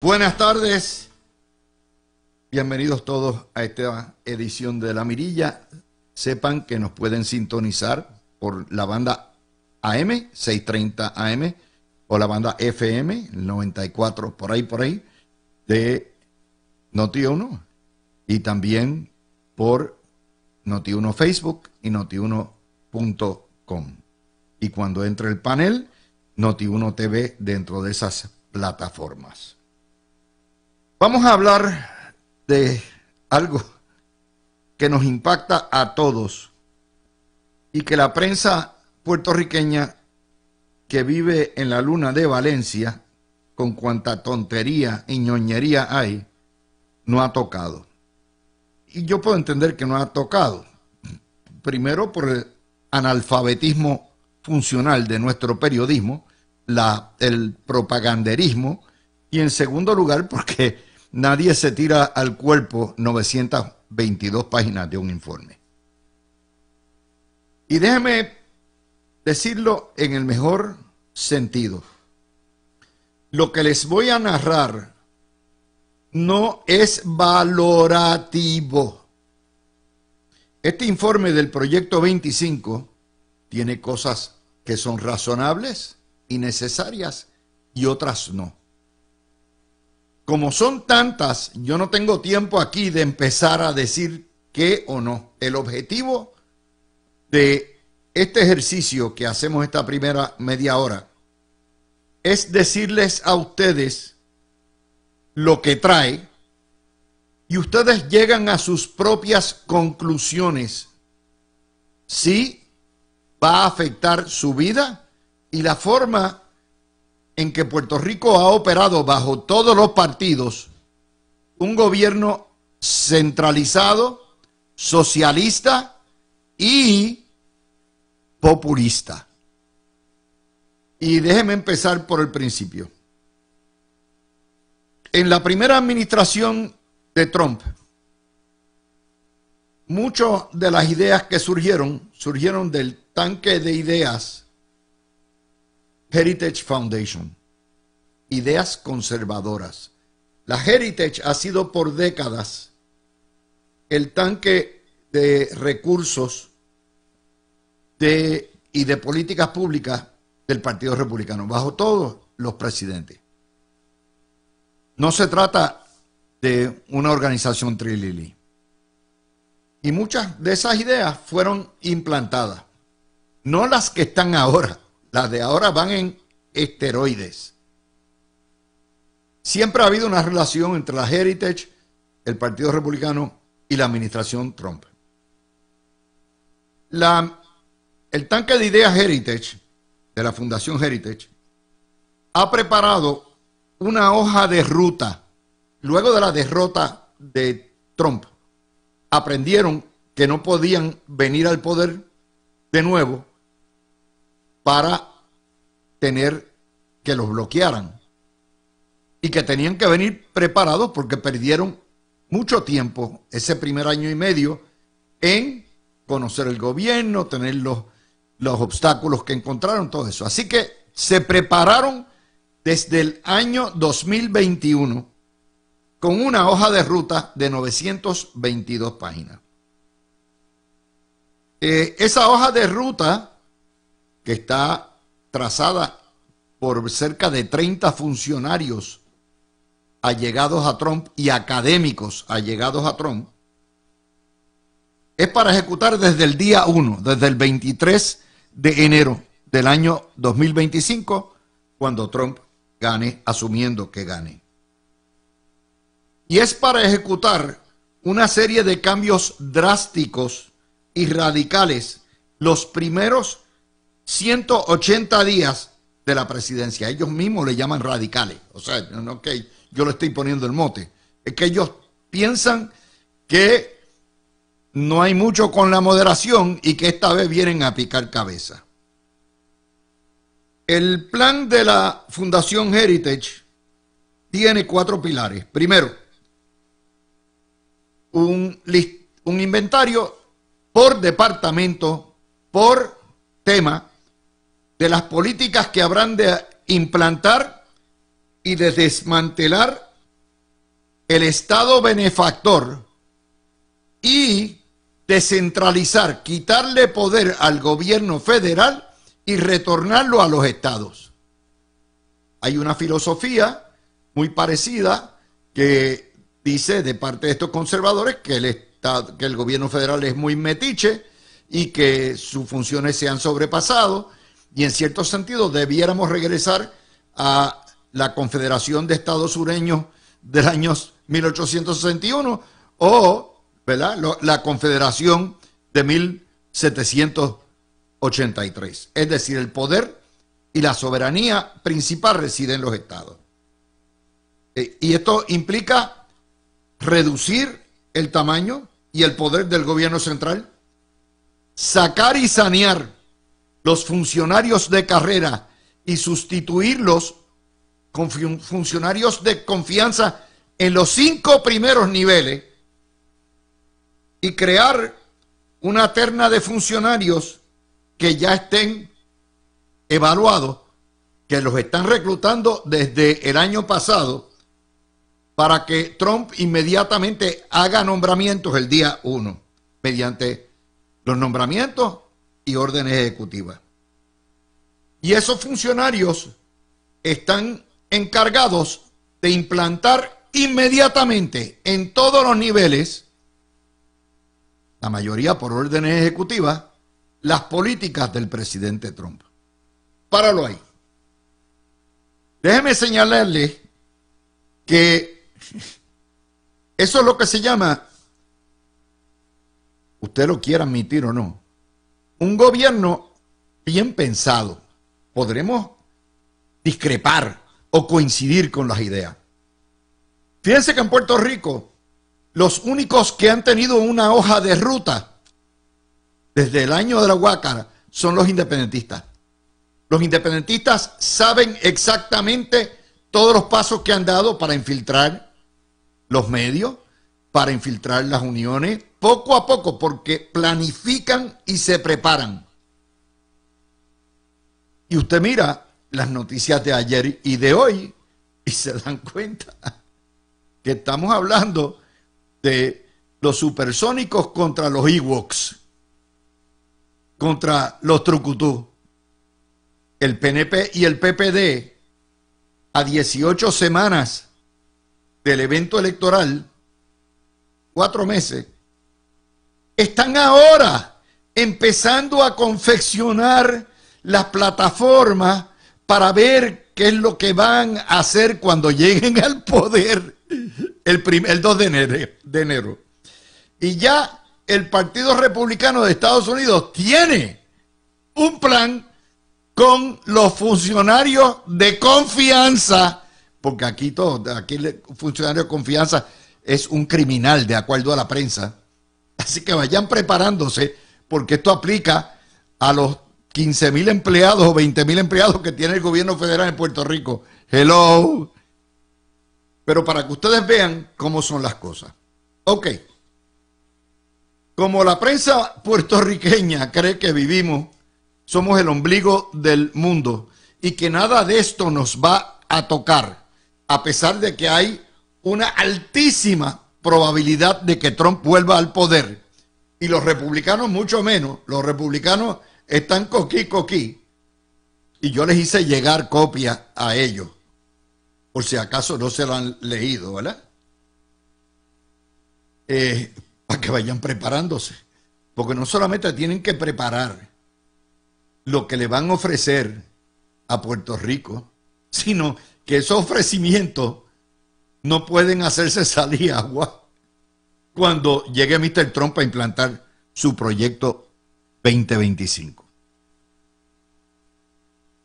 Buenas tardes. Bienvenidos todos a esta edición de La Mirilla. Sepan que nos pueden sintonizar por la banda AM 630 AM o la banda FM 94 por ahí por ahí de Noti 1 y también por Noti 1 Facebook y noti1.com. Y cuando entre el panel Noti 1 TV dentro de esas plataformas. Vamos a hablar de algo que nos impacta a todos y que la prensa puertorriqueña que vive en la luna de Valencia, con cuanta tontería y ñoñería hay, no ha tocado. Y yo puedo entender que no ha tocado. Primero por el analfabetismo funcional de nuestro periodismo, la, el propaganderismo, y en segundo lugar porque Nadie se tira al cuerpo 922 páginas de un informe. Y déjeme decirlo en el mejor sentido. Lo que les voy a narrar no es valorativo. Este informe del proyecto 25 tiene cosas que son razonables y necesarias y otras no. Como son tantas, yo no tengo tiempo aquí de empezar a decir qué o no. El objetivo de este ejercicio que hacemos esta primera media hora es decirles a ustedes lo que trae y ustedes llegan a sus propias conclusiones. Si va a afectar su vida y la forma en que Puerto Rico ha operado bajo todos los partidos un gobierno centralizado, socialista y populista. Y déjeme empezar por el principio. En la primera administración de Trump, muchas de las ideas que surgieron surgieron del tanque de ideas Heritage Foundation. Ideas conservadoras. La Heritage ha sido por décadas el tanque de recursos y de políticas públicas del Partido Republicano, bajo todos los presidentes. No se trata de una organización trilili. Y muchas de esas ideas fueron implantadas, no las que están ahora las de ahora van en esteroides. Siempre ha habido una relación entre la Heritage, el Partido Republicano y la administración Trump. el tanque de ideas Heritage, de la Fundación Heritage, ha preparado una hoja de ruta luego de la derrota de Trump. Aprendieron que no podían venir al poder de nuevo para tener que los bloquearan. Y que tenían que venir preparados porque perdieron mucho tiempo ese primer año y medio en conocer el gobierno, tener los, los obstáculos que encontraron, todo eso. Así que se prepararon desde el año 2021 con una hoja de ruta de 922 páginas. Eh, esa hoja de ruta que está trazada por cerca de 30 funcionarios allegados a Trump y académicos allegados a Trump, es para ejecutar desde el día 1, desde el 23 de enero del año 2025, cuando Trump gane, asumiendo que gane. Y es para ejecutar una serie de cambios drásticos y radicales, los primeros 180 días de la presidencia. Ellos mismos le llaman radicales. O sea, no que yo le estoy poniendo el mote. Es que ellos piensan que no hay mucho con la moderación y que esta vez vienen a picar cabeza. El plan de la Fundación Heritage tiene cuatro pilares. Primero, un, un inventario por departamento, por tema, de las políticas que habrán de implantar y de desmantelar el Estado benefactor y descentralizar, quitarle poder al gobierno federal y retornarlo a los estados. Hay una filosofía muy parecida que dice de parte de estos conservadores que el, estado, que el gobierno federal es muy metiche y que sus funciones se han sobrepasado y en cierto sentido debiéramos regresar a la Confederación de Estados Sureños del año 1861 o la Confederación de 1783. Es decir, el poder y la soberanía principal reside en los estados. Eh, y esto implica reducir el tamaño y el poder del gobierno central, sacar y sanear los funcionarios de carrera y sustituirlos con funcionarios de confianza en los cinco primeros niveles y crear una terna de funcionarios que ya estén evaluados, que los están reclutando desde el año pasado, para que Trump inmediatamente haga nombramientos el día uno. Mediante los nombramientos y órdenes ejecutivas. Y esos funcionarios están encargados de implantar inmediatamente en todos los niveles, la mayoría por órdenes ejecutivas, las políticas del presidente Trump. Páralo ahí. Déjeme señalarle que eso es lo que se llama, usted lo quiera admitir o no, un gobierno bien pensado. Podremos discrepar o coincidir con las ideas. Fíjense que en Puerto Rico, los únicos que han tenido una hoja de ruta desde el año de la Huácara son los independentistas. Los independentistas saben exactamente todos los pasos que han dado para infiltrar los medios, para infiltrar las uniones poco a poco porque planifican y se preparan. Y usted mira las noticias de ayer y de hoy y se dan cuenta que estamos hablando de los supersónicos contra los Ewoks, contra los Trucutú. El PNP y el PPD a 18 semanas del evento electoral cuatro meses, están ahora empezando a confeccionar las plataformas para ver qué es lo que van a hacer cuando lleguen al poder el, primer, 2 de enero, Y ya el Partido Republicano de Estados Unidos tiene un plan con los funcionarios de confianza, porque aquí todos, aquí funcionarios de confianza es un criminal, de acuerdo a la prensa. Así que vayan preparándose, porque esto aplica a los 15 mil empleados o 20 mil empleados que tiene el gobierno federal en Puerto Rico. Hello. Pero para que ustedes vean cómo son las cosas. Ok. Como la prensa puertorriqueña cree que vivimos, somos el ombligo del mundo y que nada de esto nos va a tocar, a pesar de que hay una altísima probabilidad de que Trump vuelva al poder. Y los republicanos mucho menos. Los republicanos están coquí, coquí. Y yo les hice llegar copia a ellos. Por si acaso no se lo han leído, ¿verdad? Eh, para que vayan preparándose. Porque no solamente tienen que preparar lo que le van a ofrecer a Puerto Rico, sino que esos ofrecimientos no pueden hacerse salir agua cuando llegue Mr. Trump a implantar su proyecto 2025.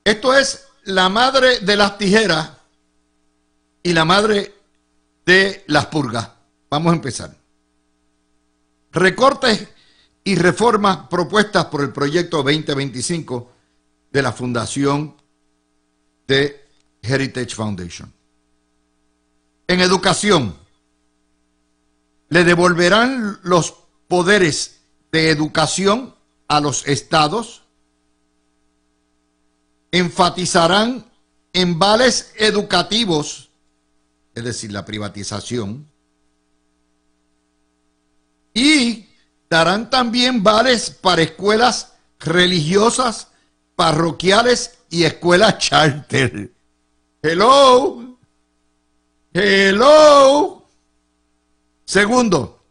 Esto es la madre de las tijeras y la madre de las purgas. Vamos a empezar. Recortes y reformas propuestas por el proyecto 2025 de la Fundación de Heritage Foundation en educación. Le devolverán los poderes de educación a los estados. Enfatizarán en vales educativos, es decir, la privatización. Y darán también vales para escuelas religiosas, parroquiales y escuelas charter. Hello. Hello. Segundo,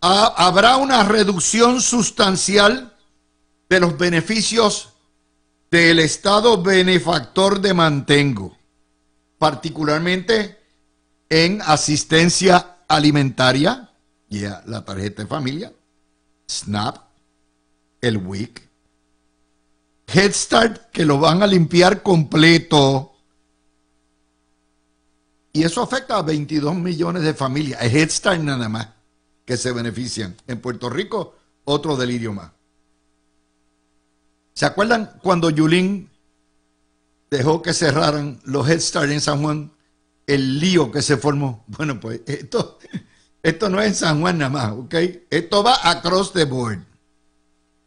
habrá una reducción sustancial de los beneficios del Estado benefactor de mantengo, particularmente en asistencia alimentaria, y la tarjeta de familia, SNAP, el WIC, Head Start, que lo van a limpiar completo y eso afecta a 22 millones de familias. Es Head Start nada más que se benefician. En Puerto Rico, otro delirio más. ¿Se acuerdan cuando Yulín dejó que cerraran los Head Start en San Juan? El lío que se formó. Bueno, pues esto, esto no es en San Juan nada más, ¿ok? Esto va across the board.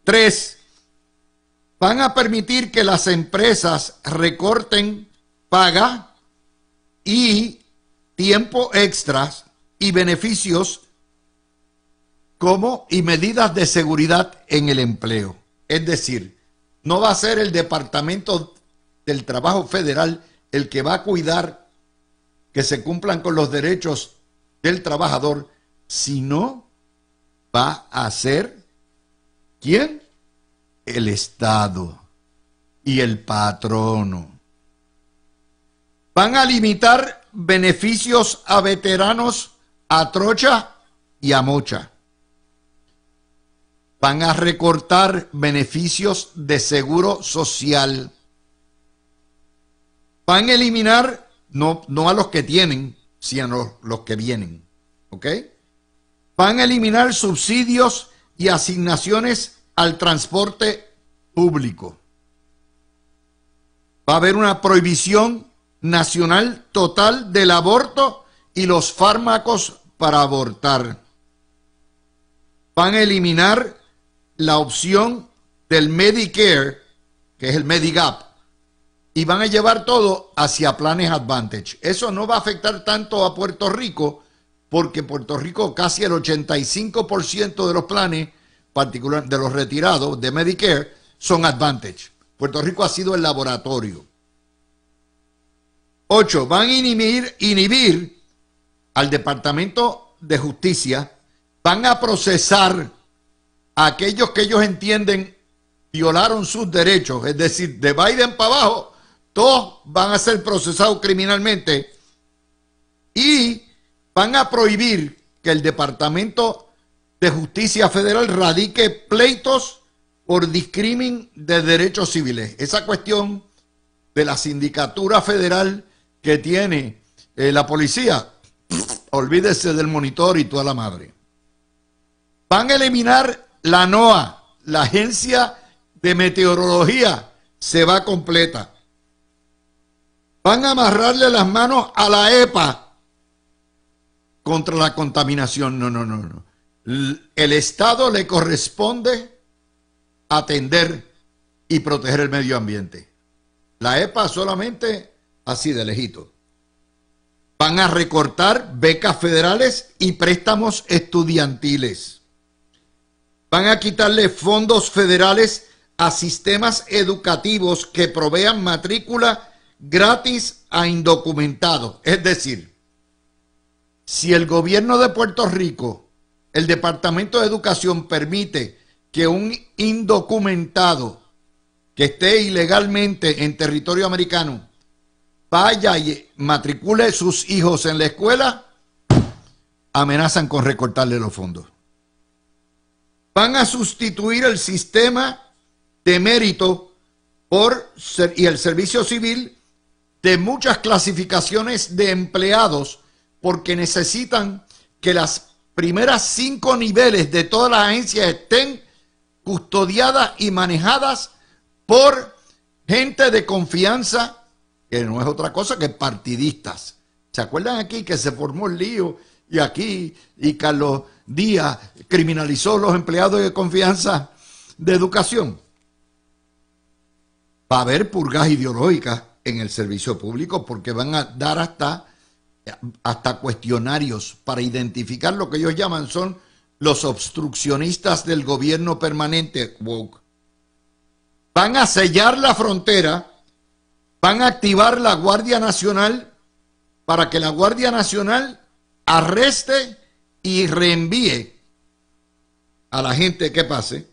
Tres, van a permitir que las empresas recorten paga y tiempo extras y beneficios como y medidas de seguridad en el empleo. Es decir, no va a ser el Departamento del Trabajo Federal el que va a cuidar que se cumplan con los derechos del trabajador, sino va a ser quién? El Estado y el patrono. Van a limitar beneficios a veteranos a trocha y a mocha. Van a recortar beneficios de seguro social. Van a eliminar, no, no a los que tienen, sino a los que vienen. ¿Ok? Van a eliminar subsidios y asignaciones al transporte público. Va a haber una prohibición nacional total del aborto y los fármacos para abortar. Van a eliminar la opción del Medicare, que es el Medigap, y van a llevar todo hacia planes Advantage. Eso no va a afectar tanto a Puerto Rico, porque Puerto Rico casi el 85% de los planes, particular de los retirados de Medicare, son Advantage. Puerto Rico ha sido el laboratorio. 8. Van a inhibir, al Departamento de Justicia, van a procesar a aquellos que ellos entienden violaron sus derechos, es decir, de Biden para abajo, todos van a ser procesados criminalmente y van a prohibir que el Departamento de Justicia Federal radique pleitos por discriminación de derechos civiles. Esa cuestión de la sindicatura federal que tiene eh, la policía, olvídese del monitor y toda la madre. Van a eliminar la NOAA, la agencia de meteorología, se va completa. Van a amarrarle las manos a la EPA contra la contaminación. No, no, no, no. El Estado le corresponde atender y proteger el medio ambiente. La EPA solamente así de lejito. Van a recortar becas federales y préstamos estudiantiles. Van a quitarle fondos federales a sistemas educativos que provean matrícula gratis a indocumentados. Es decir, si el gobierno de Puerto Rico, el Departamento de Educación permite que un indocumentado que esté ilegalmente en territorio americano vaya y matricule sus hijos en la escuela, amenazan con recortarle los fondos. Van a sustituir el sistema de mérito por y el servicio civil de muchas clasificaciones de empleados porque necesitan que las primeras cinco niveles de todas las agencias estén custodiadas y manejadas por gente de confianza que no es otra cosa que partidistas. ¿Se acuerdan aquí que se formó el lío y aquí y Carlos Díaz criminalizó a los empleados de confianza de educación? Va a haber purgas ideológicas en el servicio público porque van a dar hasta, hasta cuestionarios para identificar lo que ellos llaman son los obstruccionistas del gobierno permanente Van a sellar la frontera Van a activar la Guardia Nacional para que la Guardia Nacional arreste y reenvíe a la gente que pase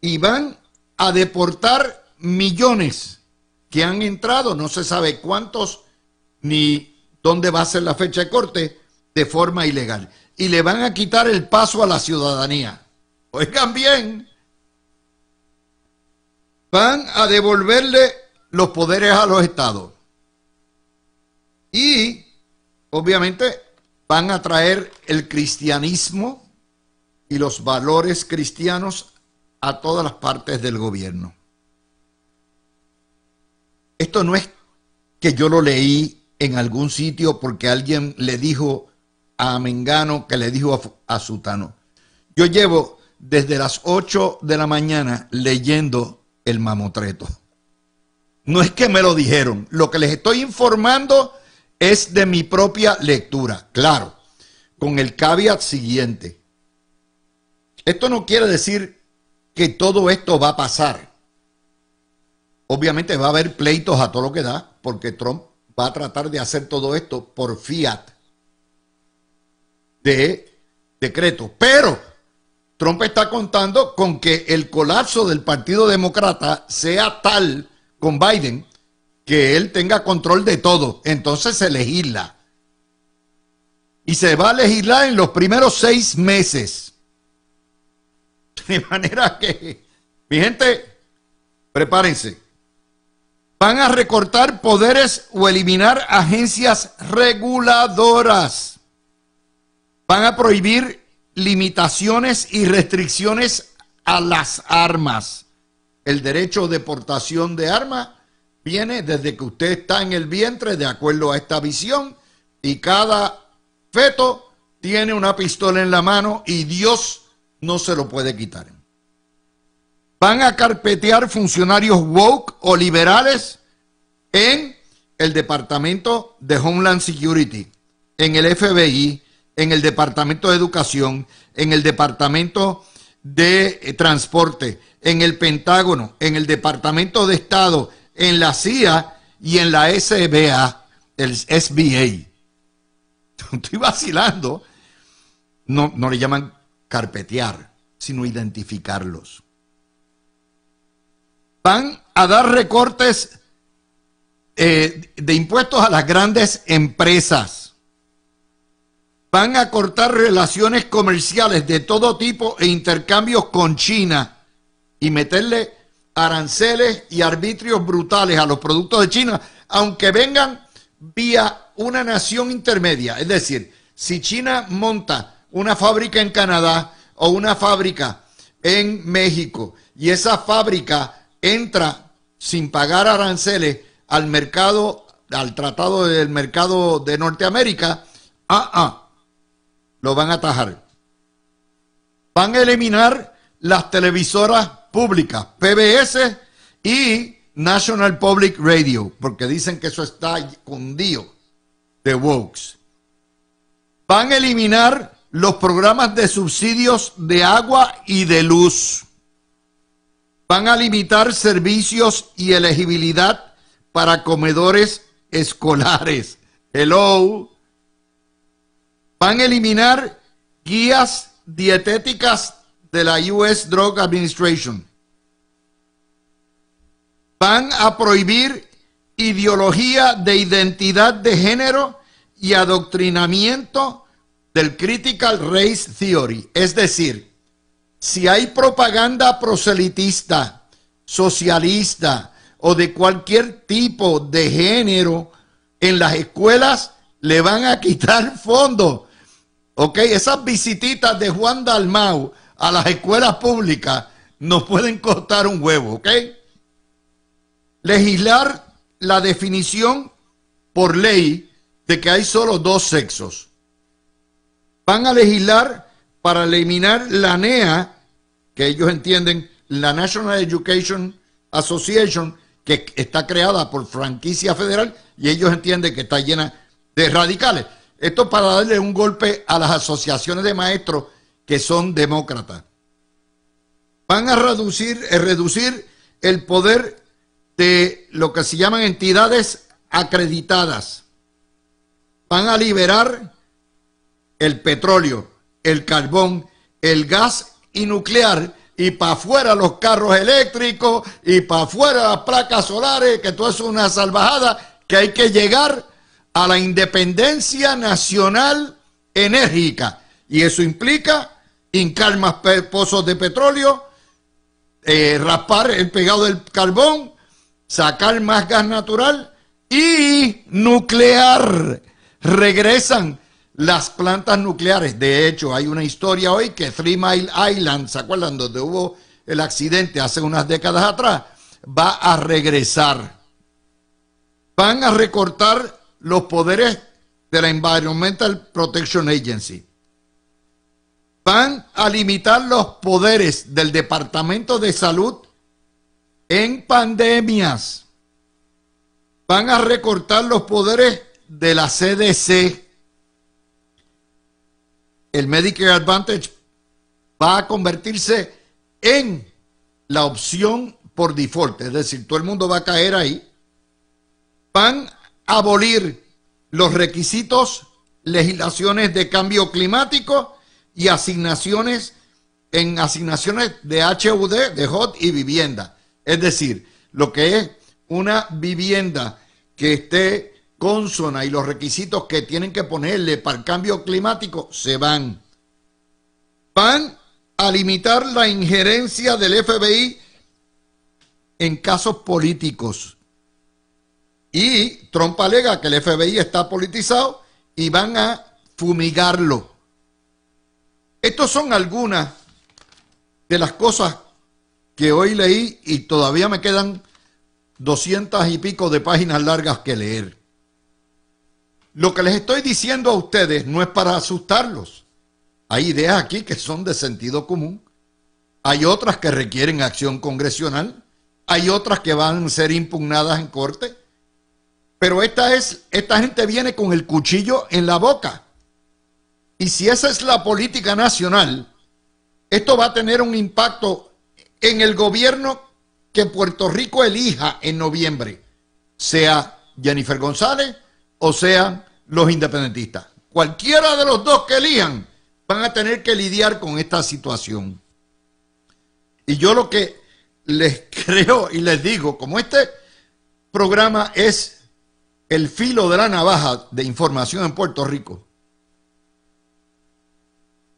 y van a deportar millones que han entrado, no se sabe cuántos ni dónde va a ser la fecha de corte, de forma ilegal. Y le van a quitar el paso a la ciudadanía. Oigan bien, van a devolverle los poderes a los estados. Y obviamente van a traer el cristianismo y los valores cristianos a todas las partes del gobierno. Esto no es que yo lo leí en algún sitio porque alguien le dijo a Mengano que le dijo a, Zutano Yo llevo desde las 8 de la mañana leyendo el mamotreto. No es que me lo dijeron, lo que les estoy informando es de mi propia lectura, claro, con el caveat siguiente. Esto no quiere decir que todo esto va a pasar. Obviamente va a haber pleitos a todo lo que da, porque Trump va a tratar de hacer todo esto por fiat de decreto. Pero Trump está contando con que el colapso del Partido Demócrata sea tal con Biden, que él tenga control de todo. Entonces se legisla. Y se va a legislar en los primeros seis meses. De manera que, mi gente, prepárense. Van a recortar poderes o eliminar agencias reguladoras. Van a prohibir limitaciones y restricciones a las armas. El derecho de portación de armas viene desde que usted está en el vientre, de acuerdo a esta visión, y cada feto tiene una pistola en la mano y Dios no se lo puede quitar. Van a carpetear funcionarios woke o liberales en el Departamento de Homeland Security, en el FBI, en el Departamento de Educación, en el Departamento de eh, Transporte, en el Pentágono, en el Departamento de Estado, en la CIA y en la SBA, el SBA. Estoy vacilando. No, no le llaman carpetear, sino identificarlos. Van a dar recortes eh, de impuestos a las grandes empresas van a cortar relaciones comerciales de todo tipo e intercambios con China y meterle aranceles y arbitrios brutales a los productos de China, aunque vengan vía una nación intermedia. Es decir, si China monta una fábrica en Canadá o una fábrica en México y esa fábrica entra sin pagar aranceles al mercado, al tratado del mercado de Norteamérica, ah, ah, lo van a atajar. Van a eliminar las televisoras públicas, PBS y National Public Radio, porque dicen que eso está escondido de Wokes. Van a eliminar los programas de subsidios de agua y de luz. Van a limitar servicios y elegibilidad para comedores escolares. Hello van a eliminar guías dietéticas de la US Drug Administration. Van a prohibir ideología de identidad de género y adoctrinamiento del Critical Race Theory. Es decir, si hay propaganda proselitista, socialista o de cualquier tipo de género en las escuelas, le van a quitar fondos esas visititas de Juan Dalmau a las escuelas públicas nos pueden costar un huevo, ¿ok? Legislar la definición por ley de que hay solo dos sexos. Van a legislar para eliminar la NEA, que ellos entienden, la National Education Association, que está creada por franquicia federal y ellos entienden que está llena de radicales. Esto para darle un golpe a las asociaciones de maestros que son demócratas. Van a reducir, eh, reducir el poder de lo que se llaman entidades acreditadas. Van a liberar el petróleo, el carbón, el gas y nuclear y para afuera los carros eléctricos y para afuera las placas solares, que todo es una salvajada que hay que llegar a la independencia nacional enérgica. Y eso implica hincar más pozos de petróleo, eh, raspar el pegado del carbón, sacar más gas natural y nuclear. Regresan las plantas nucleares. De hecho, hay una historia hoy que Three Mile Island, ¿se acuerdan? Donde hubo el accidente hace unas décadas atrás, va a regresar. Van a recortar los poderes de la Environmental Protection Agency. Van a limitar los poderes del Departamento de Salud en pandemias. Van a recortar los poderes de la CDC. El Medicare Advantage va a convertirse en la opción por default, es decir, todo el mundo va a caer ahí. Van abolir los requisitos, legislaciones de cambio climático y asignaciones en asignaciones de HUD, de HOT y vivienda. Es decir, lo que es una vivienda que esté consona y los requisitos que tienen que ponerle para el cambio climático se van. Van a limitar la injerencia del FBI en casos políticos y Trump alega que el FBI está politizado y van a fumigarlo. Estas son algunas de las cosas que hoy leí y todavía me quedan doscientas y pico de páginas largas que leer. Lo que les estoy diciendo a ustedes no es para asustarlos. Hay ideas aquí que son de sentido común. Hay otras que requieren acción congresional. Hay otras que van a ser impugnadas en corte. Pero esta es, esta gente viene con el cuchillo en la boca. Y si esa es la política nacional, esto va a tener un impacto en el gobierno que Puerto Rico elija en noviembre, sea Jennifer González o sean los independentistas. Cualquiera de los dos que elijan van a tener que lidiar con esta situación. Y yo lo que les creo y les digo, como este programa es el filo de la navaja de información en Puerto Rico.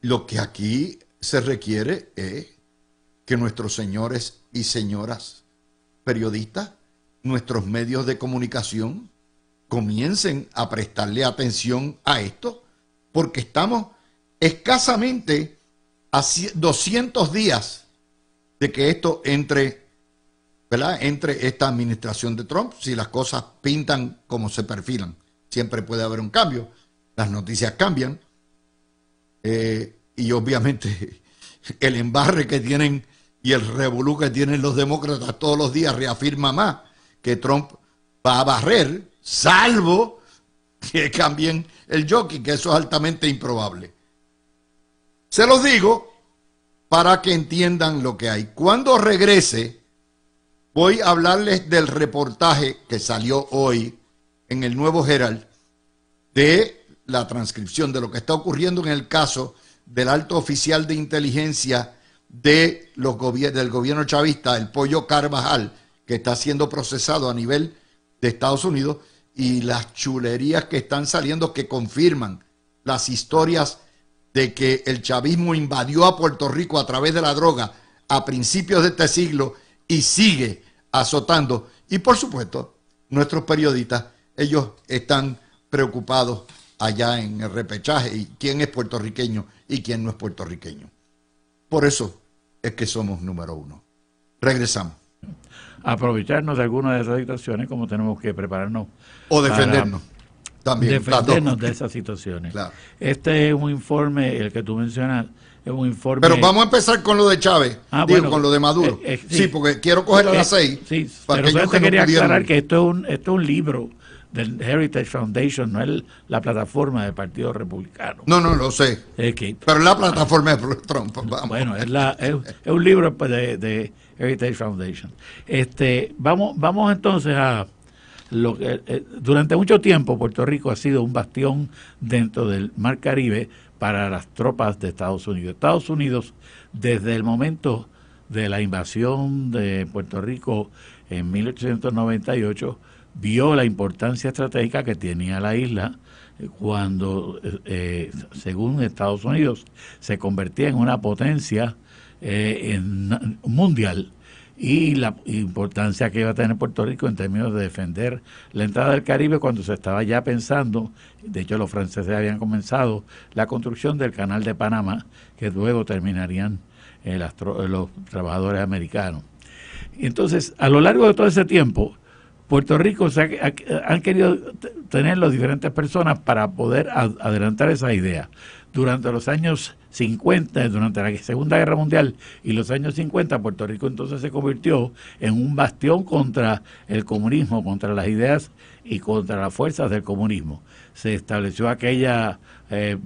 Lo que aquí se requiere es que nuestros señores y señoras periodistas, nuestros medios de comunicación, comiencen a prestarle atención a esto, porque estamos escasamente a 200 días de que esto entre ¿verdad? entre esta administración de Trump, si las cosas pintan como se perfilan. Siempre puede haber un cambio, las noticias cambian eh, y obviamente el embarre que tienen y el revolú que tienen los demócratas todos los días reafirma más que Trump va a barrer, salvo que cambien el jockey, que eso es altamente improbable. Se los digo para que entiendan lo que hay. Cuando regrese, Voy a hablarles del reportaje que salió hoy en el Nuevo Herald de la transcripción de lo que está ocurriendo en el caso del alto oficial de inteligencia de los del gobierno chavista, el pollo Carvajal, que está siendo procesado a nivel de Estados Unidos y las chulerías que están saliendo que confirman las historias de que el chavismo invadió a Puerto Rico a través de la droga a principios de este siglo y sigue azotando. Y por supuesto, nuestros periodistas, ellos están preocupados allá en el repechaje y quién es puertorriqueño y quién no es puertorriqueño. Por eso es que somos número uno. Regresamos. Aprovecharnos de algunas de esas situaciones como tenemos que prepararnos. O defendernos. También, defendernos de esas situaciones. Este es un informe, el que tú mencionas, pero vamos a empezar con lo de Chávez, ah, con lo de Maduro. Eh, eh, sí, porque quiero coger a las eh, seis. Sí, pero yo te quería aclarar que esto es un, libro del Heritage Foundation, no es la plataforma del Partido Republicano. No, no, lo sé. Es pero la plataforma de Trump. Bueno, es, un libro pues, de, Heritage Foundation. Este, vamos, vamos entonces a... Lo, que durante mucho tiempo Puerto Rico ha sido un bastión dentro del Mar Caribe para las tropas de Estados Unidos. Estados Unidos, desde el momento de la invasión de Puerto Rico en 1898, vio la importancia estratégica que tenía la isla cuando, eh, eh, según Estados Unidos, se convertía en una potencia eh, mundial y la importancia que iba a tener Puerto Rico en términos de defender la entrada del Caribe cuando se estaba ya pensando, de hecho los franceses habían comenzado la construcción del canal de Panamá, que luego terminarían eh, eh, los trabajadores americanos. entonces, a lo largo de todo ese tiempo, Puerto Rico ha, han querido tener las diferentes personas para poder adelantar esa idea. Durante los años 50, durante la Segunda Guerra Mundial y los años 50, Puerto Rico entonces se convirtió en un bastión contra el comunismo, contra las ideas y contra las fuerzas del comunismo. Se estableció aquella eh,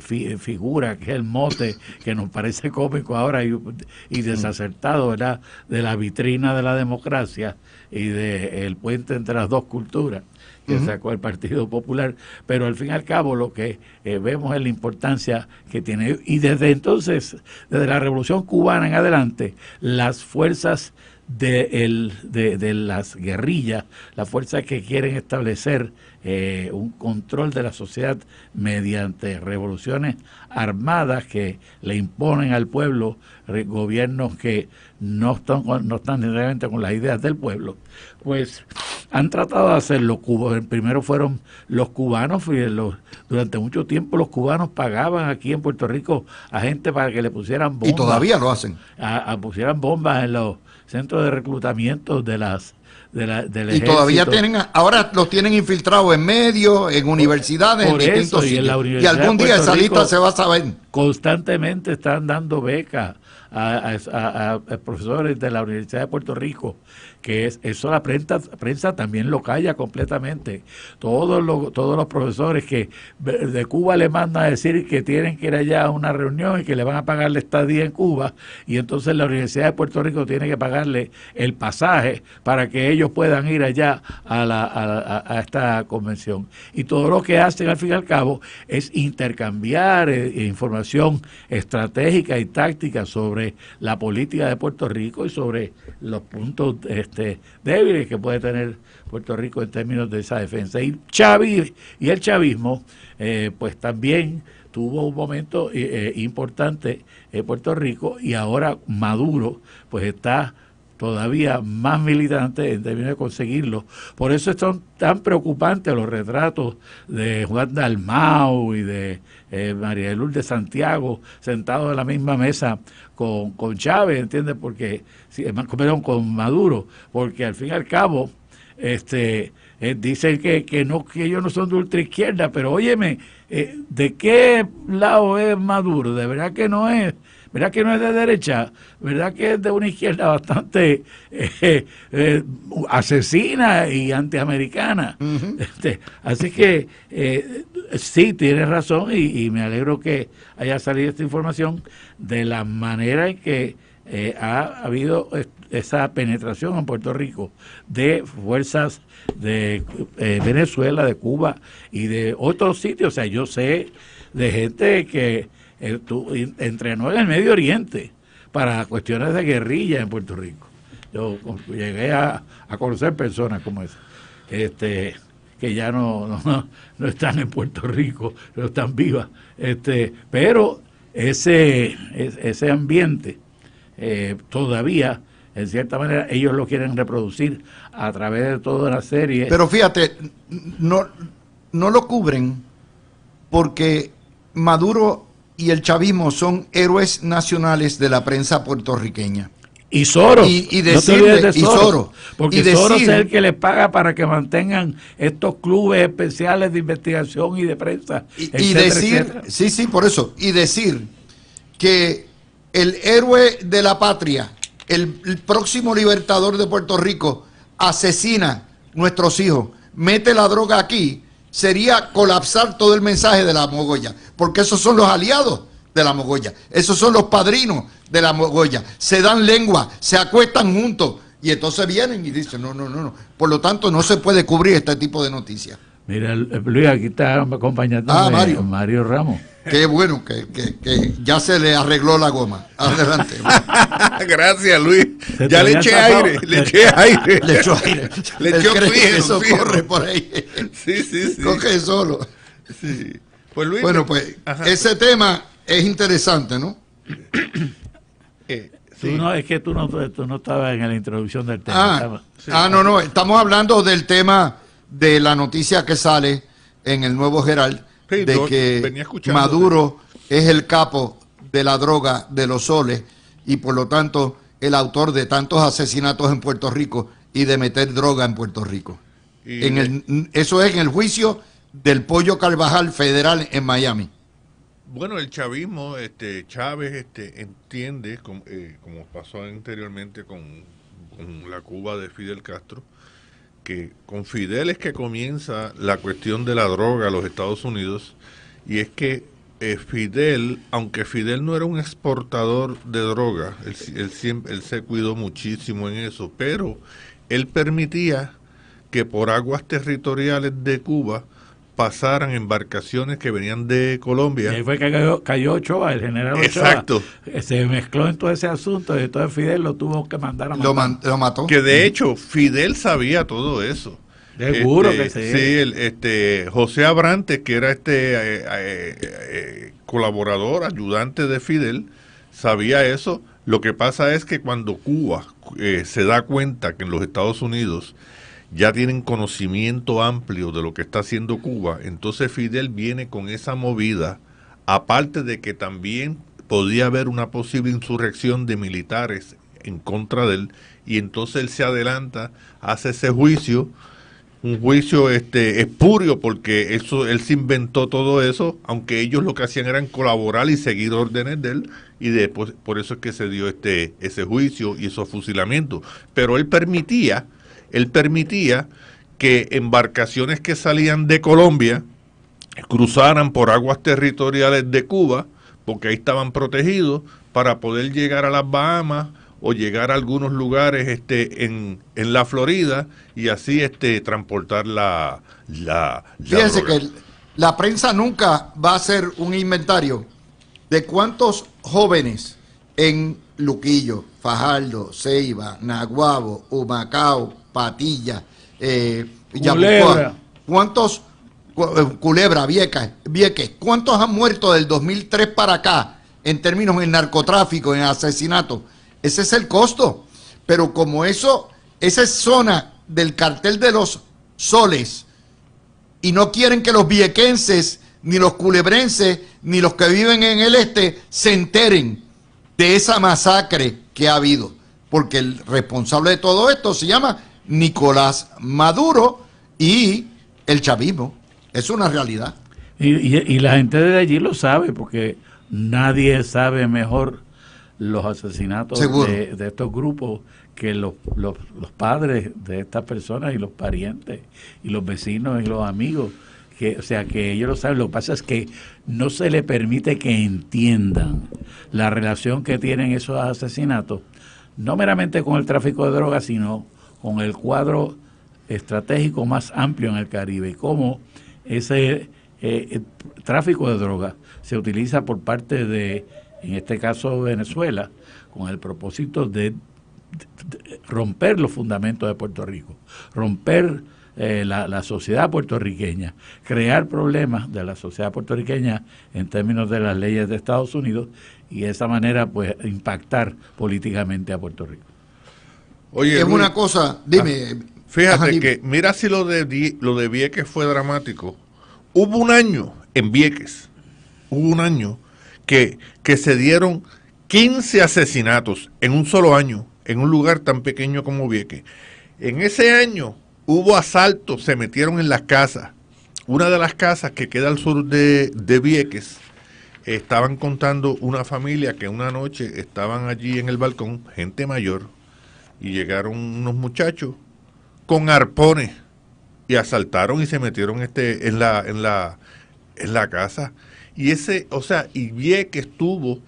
figura, que el mote, que nos parece cómico ahora y, desacertado, de la vitrina de la democracia y del puente entre las dos culturas que sacó el Partido Popular, pero al fin y al cabo lo que eh, vemos es la importancia que tiene. Y desde entonces, desde la Revolución Cubana en adelante, las fuerzas de, de, las guerrillas, las fuerzas que quieren establecer eh, un control de la sociedad mediante revoluciones armadas que le imponen al pueblo gobiernos que no están, no están directamente con las ideas del pueblo, pues han tratado de hacer hacerlo. Primero fueron los cubanos, los, durante mucho tiempo los cubanos pagaban aquí en Puerto Rico a gente para que le pusieran bombas. Y todavía lo hacen. A, pusieran bombas en los centros de reclutamiento de las de la, y todavía tienen, ahora los tienen infiltrados en medios, en universidades, en y, algún día esa lista se va a saber constantemente están dando becas a, profesores de la Universidad de Puerto Rico, que es, eso la prensa, prensa también lo calla completamente. Todos los, todos los profesores que de Cuba le mandan a decir que tienen que ir allá a una reunión y que le van a pagar la estadía en Cuba, y entonces la Universidad de Puerto Rico tiene que pagarle el pasaje para que ellos puedan ir allá a, la, a, esta convención. Y todo lo que hacen al fin y al cabo es intercambiar eh, información estratégica y táctica sobre la política de Puerto Rico y sobre los puntos este, débiles que puede tener Puerto Rico en términos de esa defensa. Y, Chavis, y el chavismo, eh, pues también tuvo un momento eh, eh, importante en Puerto Rico y ahora Maduro pues está todavía más militantes en términos de conseguirlo. Por eso son tan preocupantes los retratos de Juan Dalmau y de eh, María de Santiago sentados en la misma mesa con, con Chávez, ¿entiendes? Porque, eh, perdón con Maduro, porque al fin y al cabo, este, eh, dicen que, que, no, que ellos no son de ultraizquierda, pero óyeme, ¿de qué lado es Maduro? De verdad que no es ¿Verdad que no es de derecha? ¿Verdad que es de una izquierda bastante eh, eh, eh, asesina y antiamericana? Este, así que eh, sí, tienes razón y, me alegro que haya salido esta información de la manera en que ha habido esa penetración en Puerto Rico de fuerzas de Venezuela, de Cuba y de otros sitios. O sea, yo sé de gente que entrenó en el Medio Oriente para cuestiones de guerrilla en Puerto Rico. Yo llegué a, conocer personas como esa, este, que ya no, no, están en Puerto Rico, no están vivas. Este, pero ese, ese ambiente eh, todavía en cierta manera ellos lo quieren reproducir a través de toda la serie. Pero fíjate, no, no lo cubren porque Maduro y el chavismo son héroes nacionales de la prensa puertorriqueña. Y Soros. Y, y y Porque es el que les paga para que mantengan estos clubes especiales de investigación y de prensa. Y, decir, sí, sí, por eso. Y decir que el héroe de la patria, el, el próximo libertador de Puerto Rico, asesina nuestros hijos, mete la droga aquí sería colapsar todo el mensaje de la mogoya porque esos son los aliados de la mogoya esos son los padrinos de la mogoya se dan lengua, se acuestan juntos y entonces vienen y dicen, no, no, no, no. Por lo tanto, no se puede cubrir este tipo de noticias. Mira, Luis, aquí está acompañando ah, Mario Ramos. Qué bueno que, que, que, ya se le arregló la goma. Adelante. Gracias, Luis. ya le eché, aire, le eché aire. Le echó aire. Le echó aire. Eso corre por ahí. Sí, sí, sí. Coge solo. Sí. Pues, Luis, bueno, pues ese tema es interesante, ¿no? Eh, sí. no, es que tú no, no estabas en la introducción del tema. Ah, ah, no, no, estamos hablando del tema de la noticia que sale en el Nuevo Gerald de que Maduro es el capo de la droga de los soles y por lo tanto el autor de tantos asesinatos en Puerto Rico y de meter droga en Puerto Rico. en eso es en el juicio del Pollo Carvajal federal en Miami. Bueno, el chavismo, este, Chávez este, entiende, eh, como, pasó anteriormente con la Cuba de Fidel Castro, que con Fidel es que comienza la cuestión de la droga a los Estados Unidos y es que eh, Fidel, aunque Fidel no era un exportador de droga, él se cuidó muchísimo en eso, pero él permitía que por aguas territoriales de Cuba pasaran embarcaciones que venían de Colombia. Y ahí fue que cayó, Ochoa, el general Ochoa. Exacto. Se mezcló en todo ese asunto y entonces Fidel lo tuvo que mandar a matar. Lo, mató. Que de hecho Fidel sabía todo eso. Seguro este, que sí. Sí, este, José Abrantes que era este eh, eh, eh, colaborador, ayudante de Fidel, sabía eso. Lo que pasa es que cuando Cuba se da cuenta que en los Estados Unidos ya tienen conocimiento amplio de lo que está haciendo Cuba, entonces Fidel viene con esa movida, aparte de que también podía haber una posible insurrección de militares en contra de él, y entonces él se adelanta, hace ese juicio, un juicio este espurio porque eso él se inventó todo eso, aunque ellos lo que hacían eran colaborar y seguir órdenes de él y después por eso es que se dio este ese juicio y esos fusilamientos, pero él permitía él permitía que embarcaciones que salían de Colombia cruzaran por aguas territoriales de Cuba, porque ahí estaban protegidos, para poder llegar a las Bahamas o llegar a algunos lugares este, en, la Florida y así este, transportar la... la, Fíjense que la prensa nunca va a hacer un inventario de cuántos jóvenes en Luquillo, Fajardo, Ceiba, Naguabo, Humacao, Patilla, eh, ¿Cuántos, eh, Culebra, Vieques, Vieques, cuántos han muerto del 2003 para acá en términos de narcotráfico, en asesinato? Ese es el costo. Pero como eso, esa es zona del cartel de los soles y no quieren que los viequenses, ni los culebrenses, ni los que viven en el este se enteren de esa masacre que ha habido. Porque el responsable de todo esto se llama Nicolás Maduro y el chavismo. Es una realidad. Y, la gente de allí lo sabe porque nadie sabe mejor los asesinatos de, de, estos grupos que los, los padres de estas personas y los parientes y los vecinos y los amigos. Que, o sea, que ellos lo saben. Lo que pasa es que no se le permite que entiendan la relación que tienen esos asesinatos, no meramente con el tráfico de drogas, sino con el cuadro estratégico más amplio en el Caribe y cómo ese eh, eh, tráfico de drogas se utiliza por parte de, en este caso, Venezuela, con el propósito de, romper los fundamentos de Puerto Rico, romper eh, la, la, sociedad puertorriqueña, crear problemas de la sociedad puertorriqueña en términos de las leyes de Estados Unidos y de esa manera pues impactar políticamente a Puerto Rico es una cosa, dime. Ah, fíjate que, mira si lo de, lo de Vieques fue dramático. Hubo un año en Vieques, hubo un año que, que se dieron 15 asesinatos en un solo año, en un lugar tan pequeño como Vieques. En ese año hubo asaltos, se metieron en las casas. Una de las casas que queda al sur de, de Vieques, estaban contando una familia que una noche estaban allí en el balcón, gente mayor, y llegaron unos muchachos con arpones y asaltaron y se metieron este en la en la en la casa y ese o sea y vi que estuvo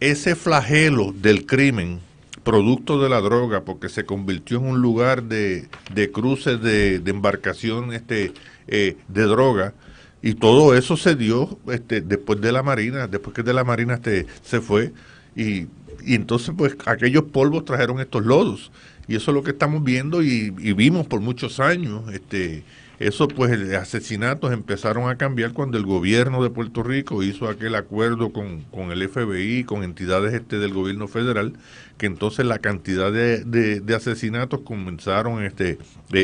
ese flagelo del crimen producto de la droga porque se convirtió en un lugar de, cruces de, embarcación este eh, de droga y todo eso se dio este después de la marina después que de la marina este se fue y y entonces pues aquellos polvos trajeron estos lodos. Y eso es lo que estamos viendo y, vimos por muchos años. Este, eso pues asesinatos empezaron a cambiar cuando el gobierno de Puerto Rico hizo aquel acuerdo con, con el FBI, con entidades este del gobierno federal, que entonces la cantidad de, de, asesinatos comenzaron este,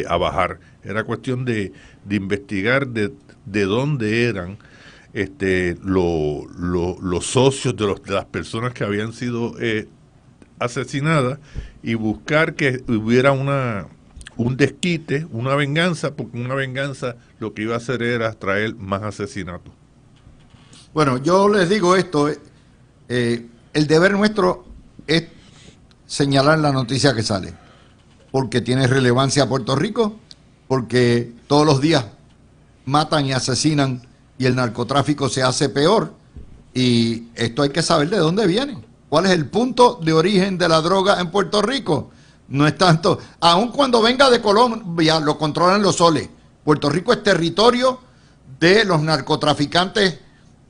a bajar. Era cuestión de, de investigar de, de dónde eran este, los socios de, los, de, las personas que habían sido eh, asesinadas y buscar que hubiera una, un desquite, una venganza, porque una venganza lo que iba a hacer era traer más asesinatos. Bueno, yo les digo esto, eh, eh, el deber nuestro es señalar la noticia que sale, porque tiene relevancia a Puerto Rico, porque todos los días matan y asesinan y el narcotráfico se hace peor. Y esto hay que saber de dónde viene. ¿Cuál es el punto de origen de la droga en Puerto Rico? No es tanto, aun cuando venga de Colombia, lo controlan los soles. Puerto Rico es territorio de los narcotraficantes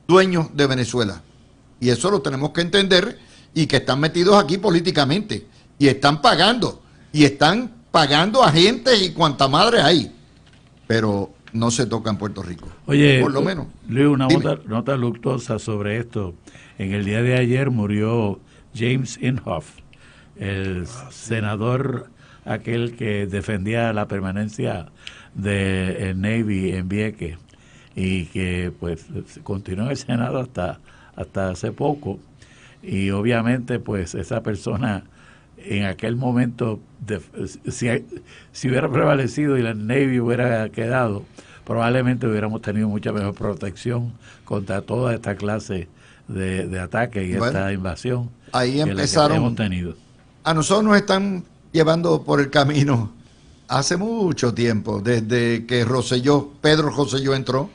dueños de Venezuela. Y eso lo tenemos que entender y que están metidos aquí políticamente y están pagando y están pagando a gente y cuanta madre hay. Pero no se toca en Puerto Rico. Oye, por lo menos. Luis, una nota, luctuosa sobre esto. En el día de ayer murió James Inhofe, el ah, senador aquel que defendía la permanencia del de Navy en Vieques y que pues continuó en el Senado hasta, hasta hace poco. Y obviamente pues esa persona en aquel momento, si, si, hubiera prevalecido y la Navy hubiera quedado, probablemente hubiéramos tenido mucha mejor protección contra toda esta clase de, de ataques y esta invasión. Ahí empezaron. Hemos tenido. A nosotros nos están llevando por el camino hace mucho tiempo, desde que Pedro Rosselló entró,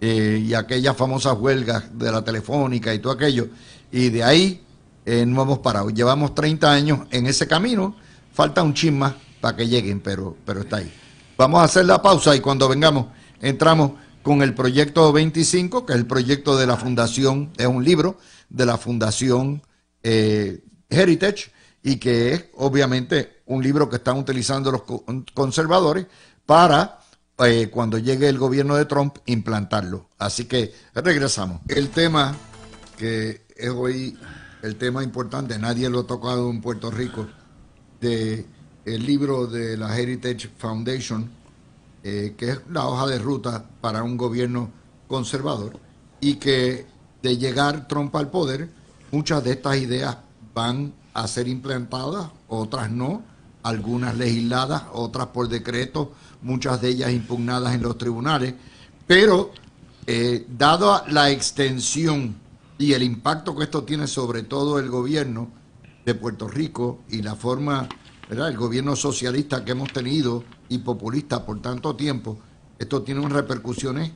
eh, y aquellas famosas huelgas de la telefónica y todo aquello, y de ahí no hemos parado. Llevamos 30 años en ese camino, falta un chisma para que lleguen, pero, pero está ahí. Vamos a hacer la pausa y cuando vengamos entramos con el proyecto 25, que es el proyecto de la fundación, es un libro de la fundación eh, Heritage y que es obviamente un libro que están utilizando los conservadores para eh, cuando llegue el gobierno de Trump implantarlo. Así que regresamos. El tema que es hoy el tema importante, nadie lo ha tocado en Puerto Rico, de el libro de la Heritage Foundation, eh, que es la hoja de ruta para un gobierno conservador y que de llegar Trump al poder, muchas de estas ideas van a ser implantadas, otras no, algunas legisladas, otras por decreto, muchas de ellas impugnadas en los tribunales, pero eh, dado la extensión y el impacto que esto tiene sobre todo el gobierno de Puerto Rico y la forma, ¿verdad? el gobierno socialista que hemos tenido y populista por tanto tiempo, esto tiene unas repercusiones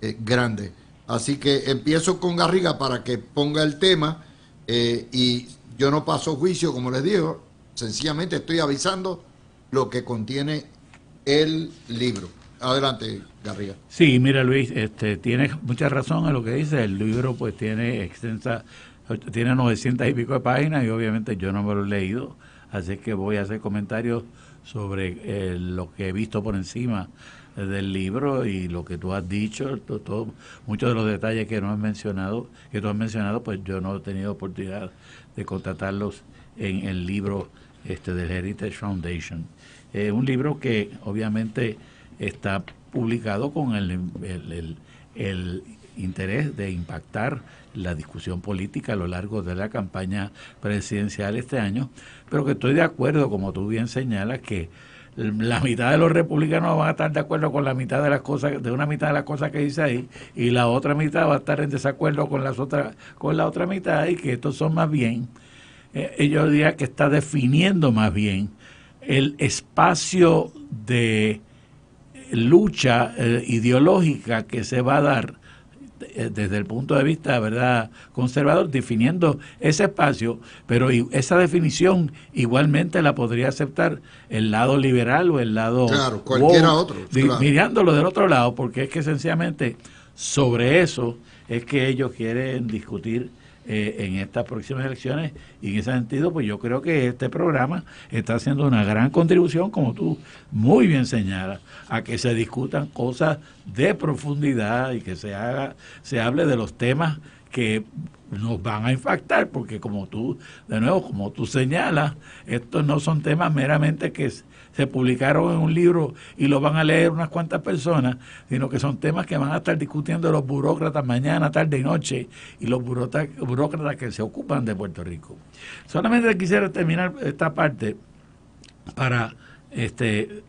eh, grandes. Así que empiezo con Garriga para que ponga el tema eh, y yo no paso juicio, como les digo, sencillamente estoy avisando lo que contiene el libro. Adelante, Garriga. Sí, mira Luis, este, tienes mucha razón en lo que dices. El libro pues tiene extensa, tiene 900 y pico de páginas y obviamente yo no me lo he leído, así que voy a hacer comentarios sobre eh, lo que he visto por encima del libro y lo que tú has dicho, todo, muchos de los detalles que no has mencionado, que tú has mencionado, pues yo no he tenido oportunidad de contratarlos en el libro este del Heritage Foundation. Eh, un libro que obviamente está publicado con el, el, interés de impactar la discusión política a lo largo de la campaña presidencial este año, pero que estoy de acuerdo, como tú bien señalas, que la mitad de los republicanos van a estar de acuerdo con la mitad de las cosas, de una mitad de las cosas que dice ahí, y la otra mitad va a estar en desacuerdo con las otras, con la otra mitad, y que estos son más bien, ellos eh, yo diría que está definiendo más bien el espacio de lucha eh, ideológica que se va a dar eh, desde el punto de vista verdad conservador definiendo ese espacio pero esa definición igualmente la podría aceptar el lado liberal o el lado claro cualquiera otro mirándolo del otro lado porque es que sencillamente sobre eso es que ellos quieren discutir eh, en estas próximas elecciones y en ese sentido pues yo creo que este programa está haciendo una gran contribución como tú muy bien señalas a que se discutan cosas de profundidad y que se haga se hable de los temas que nos van a impactar porque como tú de nuevo como tú señalas estos no son temas meramente que se publicaron en un libro y lo van a leer unas cuantas personas, sino que son temas que van a estar discutiendo los burócratas mañana, tarde y noche y los burócratas que se ocupan de Puerto Rico. Solamente quisiera terminar esta parte para este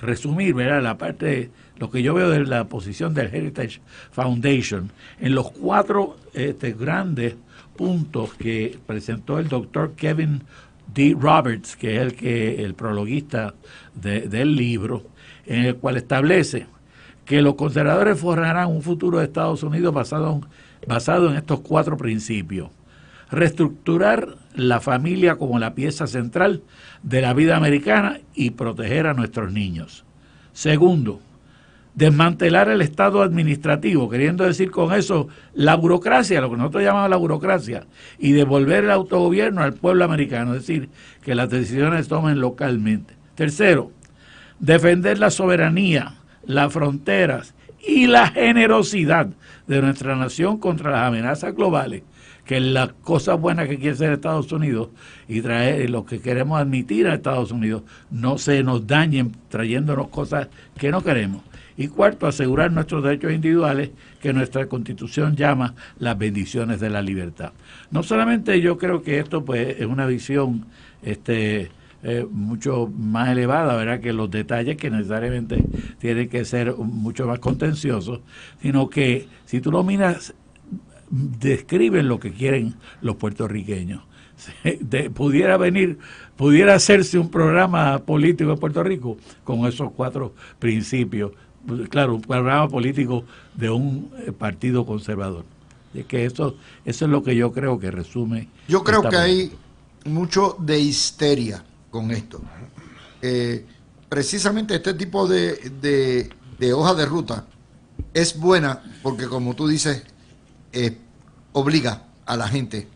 resumir la parte lo que yo veo de la posición del Heritage Foundation en los cuatro este, grandes puntos que presentó el doctor Kevin D. Roberts, que es el, que, el prologuista del libro, en el cual establece que los conservadores forjarán un futuro de Estados Unidos basado en estos cuatro principios. Reestructurar la familia como la pieza central de la vida americana y proteger a nuestros niños. Segundo, desmantelar el Estado administrativo, queriendo decir con eso la burocracia, lo que nosotros llamamos la burocracia, y devolver el autogobierno al pueblo americano, es decir, que las decisiones se tomen localmente. Tercero, defender la soberanía, las fronteras y la generosidad de nuestra nación contra las amenazas globales, que es la cosa buena que quiere ser Estados Unidos y traer lo que queremos admitir a Estados Unidos, no se nos dañen trayéndonos cosas que no queremos. Y cuarto, asegurar nuestros derechos individuales que nuestra constitución llama las bendiciones de la libertad. No solamente yo creo que esto pues es una visión este, eh, mucho más elevada, ¿verdad? Que los detalles que necesariamente tienen que ser mucho más contenciosos, sino que si tú lo miras, describen lo que quieren los puertorriqueños. pudiera venir, pudiera hacerse un programa político en Puerto Rico con esos cuatro principios pues, claro, un programa político de un eh, partido conservador. Es que eso, eso es lo que yo creo que resume. Yo creo que hay mucho de histeria con esto. Eh, precisamente este tipo de, de, hoja de ruta es buena porque, como tú dices, eh, obliga a la gente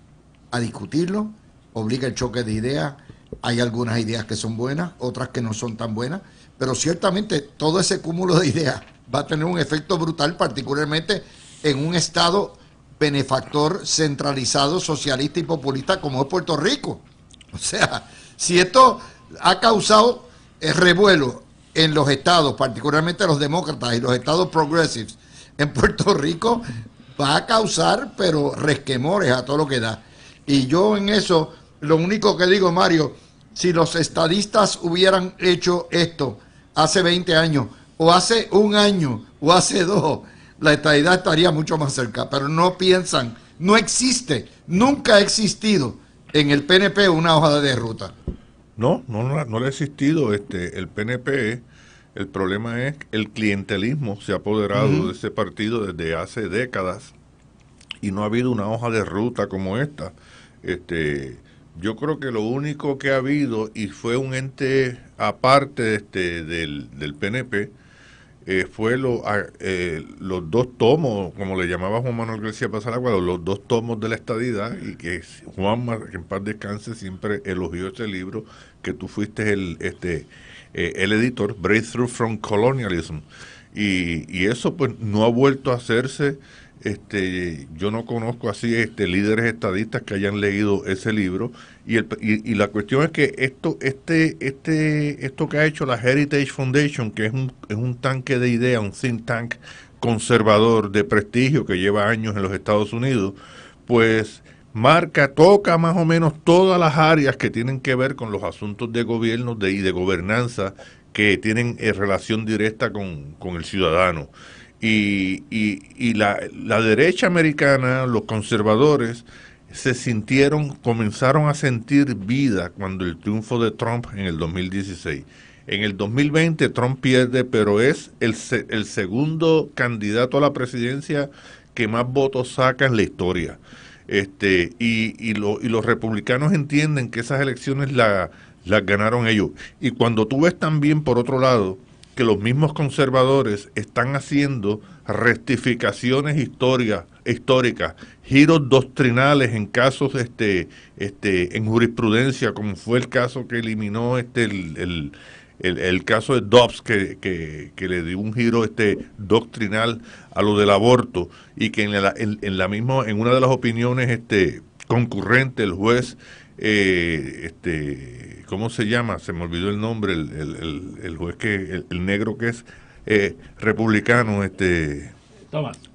a discutirlo, obliga el choque de ideas. Hay algunas ideas que son buenas, otras que no son tan buenas. Pero ciertamente todo ese cúmulo de ideas va a tener un efecto brutal, particularmente en un Estado benefactor, centralizado, socialista y populista como es Puerto Rico. O sea, si esto ha causado revuelo en los estados, particularmente los demócratas y los estados progressives, en Puerto Rico va a causar, pero resquemores a todo lo que da. Y yo en eso, lo único que digo, Mario, si los estadistas hubieran hecho esto, hace 20 años, o hace un año, o hace dos, la estadidad estaría mucho más cerca, pero no piensan, no existe, nunca ha existido en el PNP una hoja de ruta. No, no, no, no ha existido este, el PNP. El problema es el clientelismo se ha apoderado de ese partido desde hace décadas y no ha habido una hoja de ruta como esta. Este, yo creo que lo único que ha habido, y fue un ente aparte este, del, del PNP, eh, fue eh, los dos tomos, como le llamaba Juan Manuel García Pasaragua, los dos tomos de la estadidad, y que Juan, en paz descanse, siempre elogió este libro, que tú fuiste el, este, eh, el editor, Breakthrough from Colonialism. Y, y eso pues no ha vuelto a hacerse este, yo no conozco así este, líderes estadistas que hayan leído ese libro y, la cuestión es que esto, este, este, esto que ha hecho la Heritage Foundation, que es un, tanque de ideas, un think tank conservador de prestigio que lleva años en los Estados Unidos, pues marca, toca más o menos todas las áreas que tienen que ver con los asuntos de gobierno de, y de gobernanza que tienen eh, relación directa con el ciudadano y, y, la, la, derecha americana, los conservadores, se sintieron, comenzaron a sentir vida cuando el triunfo de Trump en el 2016. En el 2020 Trump pierde, pero es el, el segundo candidato a la presidencia que más votos saca en la historia. Este, y, y, y los republicanos entienden que esas elecciones la, las ganaron ellos. Y cuando tú ves también, por otro lado, que los mismos conservadores están haciendo rectificaciones históricas, históricas giros doctrinales en casos este, este, en jurisprudencia, como fue el caso que eliminó este el, caso de Dobbs, que, le dio un giro este doctrinal a lo del aborto, y que en la, la misma, en una de las opiniones este, concurrente, el juez eh, este, ¿cómo se llama? Se me olvidó el nombre, el, juez que, el, negro que es eh, republicano, este...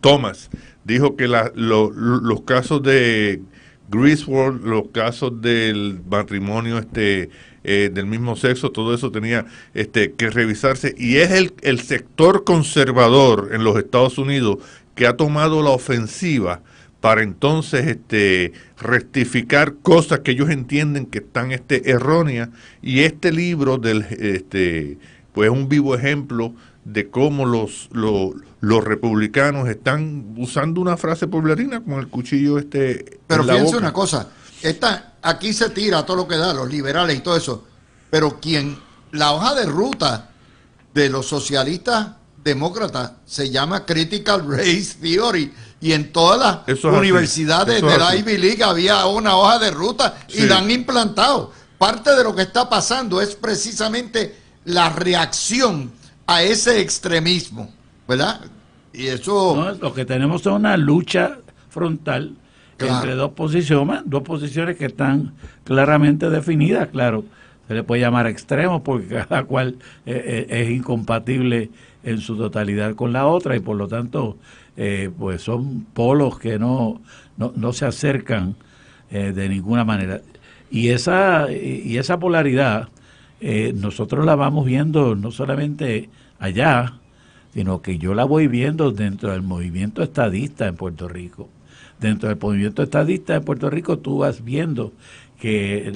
Thomas. dijo que los casos de Griswold, los casos del matrimonio este eh, del mismo sexo, todo eso tenía este, que revisarse. Y es el, el sector conservador en los Estados Unidos que ha tomado la ofensiva para entonces este, rectificar cosas que ellos entienden que están este, erróneas. Y este libro del, este, pues es un vivo ejemplo de cómo los, los, republicanos están usando una frase poblarina con el cuchillo este. Pero en fíjense una cosa, esta, aquí se tira todo lo que da, los liberales y todo eso, pero quien, la hoja de ruta de los socialistas demócratas se llama Critical Race Theory y en todas las universidades de la Ivy League había una hoja de ruta y la han implantado. Parte de lo que está pasando es precisamente la reacción a ese extremismo, ¿verdad? Y eso... No, lo que tenemos es una lucha frontal entre dos posiciones, dos posiciones que están claramente definidas, claro. Se le puede llamar extremo porque cada cual eh, eh, es incompatible en su totalidad con la otra y por lo tanto eh, pues son polos que no, no, no se acercan eh, de ninguna manera. Y esa, y esa polaridad eh, nosotros la vamos viendo no solamente allá, sino que yo la voy viendo dentro del movimiento estadista en Puerto Rico. Dentro del movimiento estadista en Puerto Rico tú vas viendo que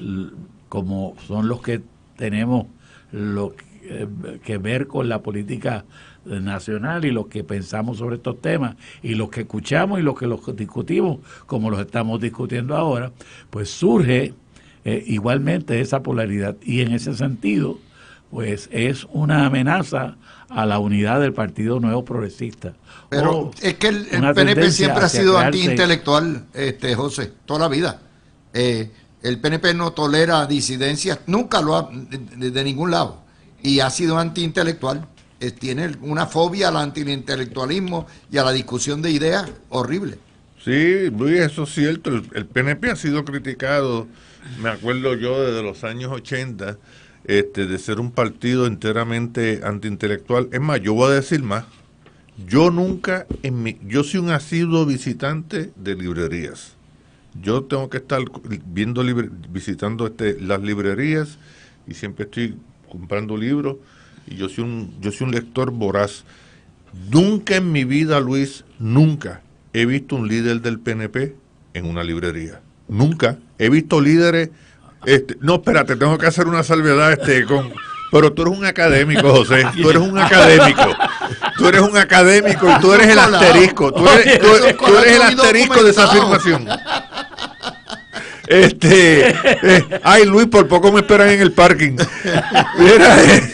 como son los que tenemos lo que ver con la política nacional y lo que pensamos sobre estos temas y los que escuchamos y los que los discutimos como los estamos discutiendo ahora, pues surge eh, igualmente esa polaridad y en ese sentido pues es una amenaza a la unidad del Partido Nuevo Progresista. Pero es que el, PNP siempre ha sido antiintelectual, este, José, toda la vida. Eh, el PNP no tolera disidencias, nunca lo ha, de, de ningún lado, y ha sido antiintelectual. Eh, tiene una fobia al antiintelectualismo y a la discusión de ideas horrible. Sí, Luis, eso es cierto. El, PNP ha sido criticado, me acuerdo yo, desde los años 80, este, de ser un partido enteramente antiintelectual. Es más, yo voy a decir más. Yo nunca, en yo soy un asiduo visitante de librerías. Yo tengo que estar viendo libre, visitando este, las librerías y siempre estoy comprando libros yo soy un, yo soy un lector voraz. Nunca en mi vida, Luis, nunca he visto un líder del PNP en una librería. Nunca. He visto líderes. Este, no, espérate, tengo que hacer una salvedad este, con. Pero tú eres un académico, José. Tú eres un académico. Tú eres un académico y tú eres el asterisco. Tú tú eres el asterisco de esa afirmación. Este, eh, ay, Luis, por poco me esperan en el parking.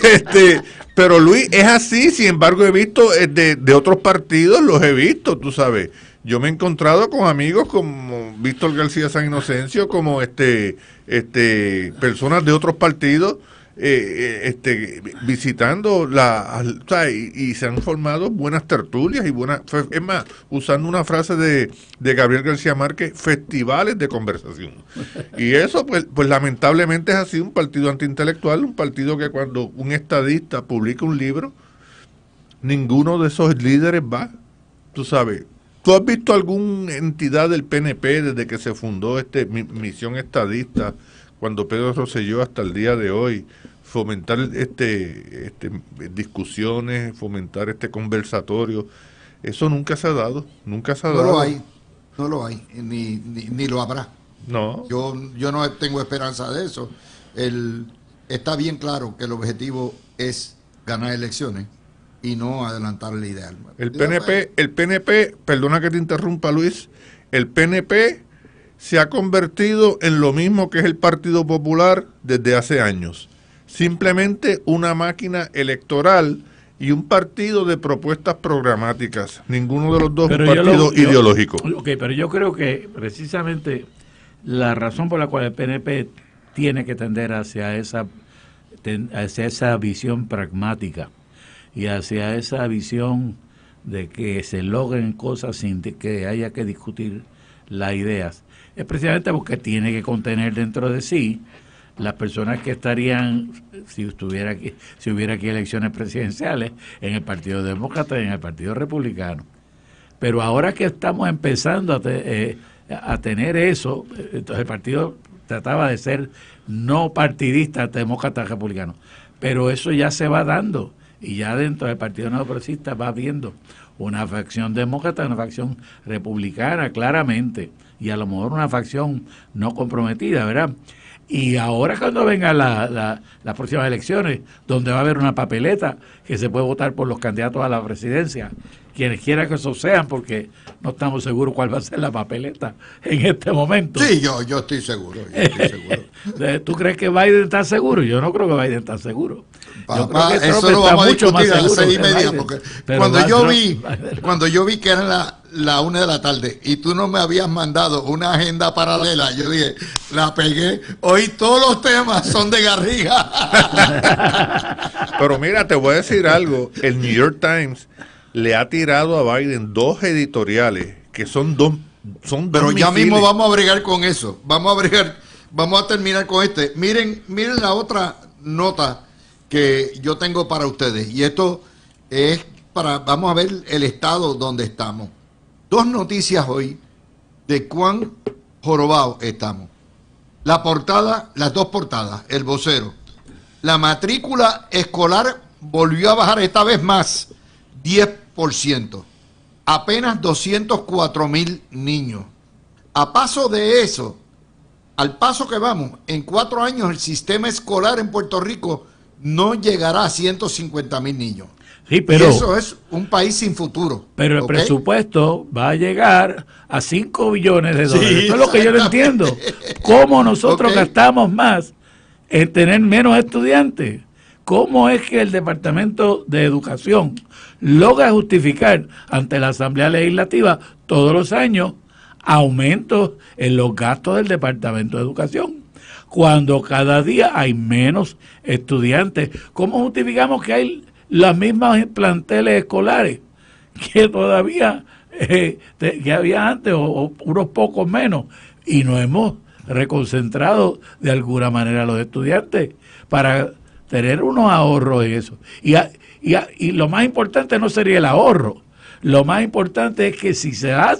este, pero Luis, es así, sin embargo, he visto eh, de, otros partidos, los he visto, tú sabes. Yo me he encontrado con amigos como Víctor García San Inocencio, como este, este, personas de otros partidos eh, eh, este, visitando la, y, se han formado buenas tertulias y buenas, es más, usando una frase de, de Gabriel García Márquez, festivales de conversación. Y eso, pues, pues lamentablemente es así, un partido antiintelectual, un partido que cuando un estadista publica un libro, ninguno de esos líderes va, tú sabes, ¿Tú has visto alguna entidad del PNP desde que se fundó este Misión Estadista cuando Pedro Rosselló hasta el día de hoy, fomentar este, este discusiones, fomentar este conversatorio, eso nunca se ha dado, nunca se ha dado. No lo hay, no lo hay, ni, ni, lo habrá. No. Yo, yo no tengo esperanza de eso. El, está bien claro que el objetivo es ganar elecciones y no adelantar la ideal. El PNP, el PNP, perdona que te interrumpa Luis, el PNP se ha convertido en lo mismo que es el Partido Popular desde hace años. Simplemente una máquina electoral y un partido de propuestas programáticas. Ninguno de los dos partidos un partido ideológico. Ok, pero yo creo que precisamente la razón por la cual el PNP tiene que tender hacia esa, hacia esa visión pragmática y hacia esa visión de que se logren cosas sin que haya que discutir las ideas es precisamente porque tiene que contener dentro de sí las personas que estarían, si, estuviera si hubiera aquí elecciones presidenciales, en el Partido Demócrata y en el Partido Republicano. Pero ahora que estamos empezando eh, a, tener eso, entonces el partido trataba de ser no partidista, demócrata, republicano. Pero eso ya se va dando y ya dentro del Partido No Progresista va viendo una facción demócrata, una facción republicana, claramente y a lo mejor una facción no comprometida, ¿verdad? Y ahora cuando vengan las próximas elecciones, donde va a haber una papeleta que se puede votar por los candidatos a la presidencia, quienes quiera que eso sean, porque no estamos seguros cuál va a ser la papeleta en este momento. Sí, yo, yo estoy seguro. ¿Tú crees que Biden está seguro? Yo no creo que Biden está seguro. eso lo vamos a discutir a las y media, cuando yo, vi, cuando yo vi que era la, la una de la tarde y tú no me habías mandado una agenda paralela, yo dije, la pegué. Hoy todos los temas son de Garriga. Pero mira, te voy a decir algo. El New York Times le ha tirado a Biden dos editoriales que son dos. Son Pero ya mismo vamos a bregar con eso. Vamos a bregar, vamos a terminar con este. Miren, miren la otra nota que yo tengo para ustedes. Y esto es para, vamos a ver el estado donde estamos. Dos noticias hoy de cuán jorobado estamos. La portada, las dos portadas, el vocero. La matrícula escolar volvió a bajar esta vez más, 10 ciento, Apenas 204 mil niños. A paso de eso, al paso que vamos, en cuatro años el sistema escolar en Puerto Rico no llegará a 150 mil niños. pero, eso es un país sin futuro. Pero el presupuesto va a llegar a 5 billones de dólares. Eso es lo que yo no entiendo. ¿Cómo nosotros gastamos más en tener menos estudiantes? ¿Cómo es que el Departamento de Educación logra justificar ante la Asamblea Legislativa todos los años aumentos en los gastos del Departamento de Educación? Cuando cada día hay menos estudiantes, ¿cómo justificamos que hay las mismas planteles escolares que todavía eh, había antes o, o unos pocos menos y no hemos reconcentrado de alguna manera a los estudiantes para tener unos ahorros en eso. Y, y, y, lo más importante no sería el ahorro, lo más importante es que si se va a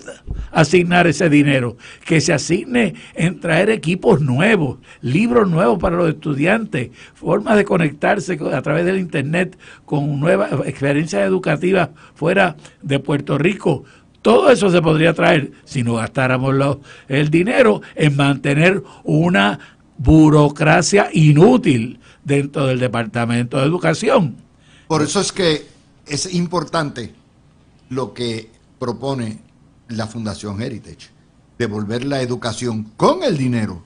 asignar ese dinero, que se asigne en traer equipos nuevos, libros nuevos para los estudiantes, formas de conectarse a través del Internet con nuevas experiencias educativas fuera de Puerto Rico. Todo eso se podría traer si no gastáramos el dinero en mantener una burocracia inútil dentro del Departamento de Educación. Por eso es que es importante lo que propone la Fundación Heritage, devolver la educación con el dinero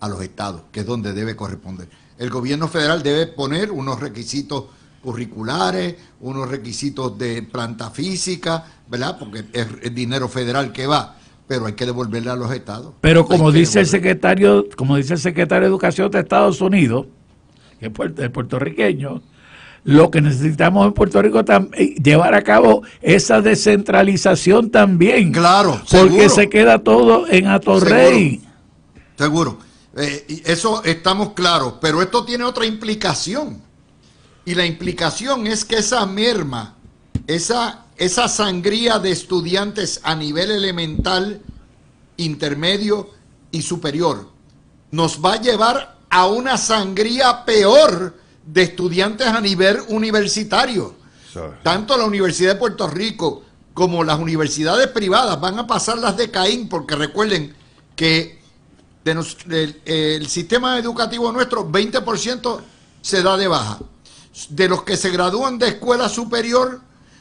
a los estados, que es donde debe corresponder. El gobierno federal debe poner unos requisitos curriculares, unos requisitos de planta física, ¿verdad? Porque es el dinero federal que va, pero hay que devolverle a los estados. Pero como dice el secretario, como dice el secretario de Educación de Estados Unidos, que el puertorriqueño, lo que necesitamos en Puerto Rico es eh, llevar a cabo esa descentralización también. Claro, porque se queda todo en Atorrey. Seguro. Eh, eso estamos claros, pero esto tiene otra implicación. Y la implicación es que esa merma, esa, esa sangría de estudiantes a nivel elemental, intermedio y superior, nos va a llevar a una sangría peor de estudiantes a nivel universitario. Tanto la Universidad de Puerto Rico como las universidades privadas van a pasar las de Caín, porque recuerden que el sistema educativo nuestro, 20% se da de baja. De los que se gradúan de escuela superior,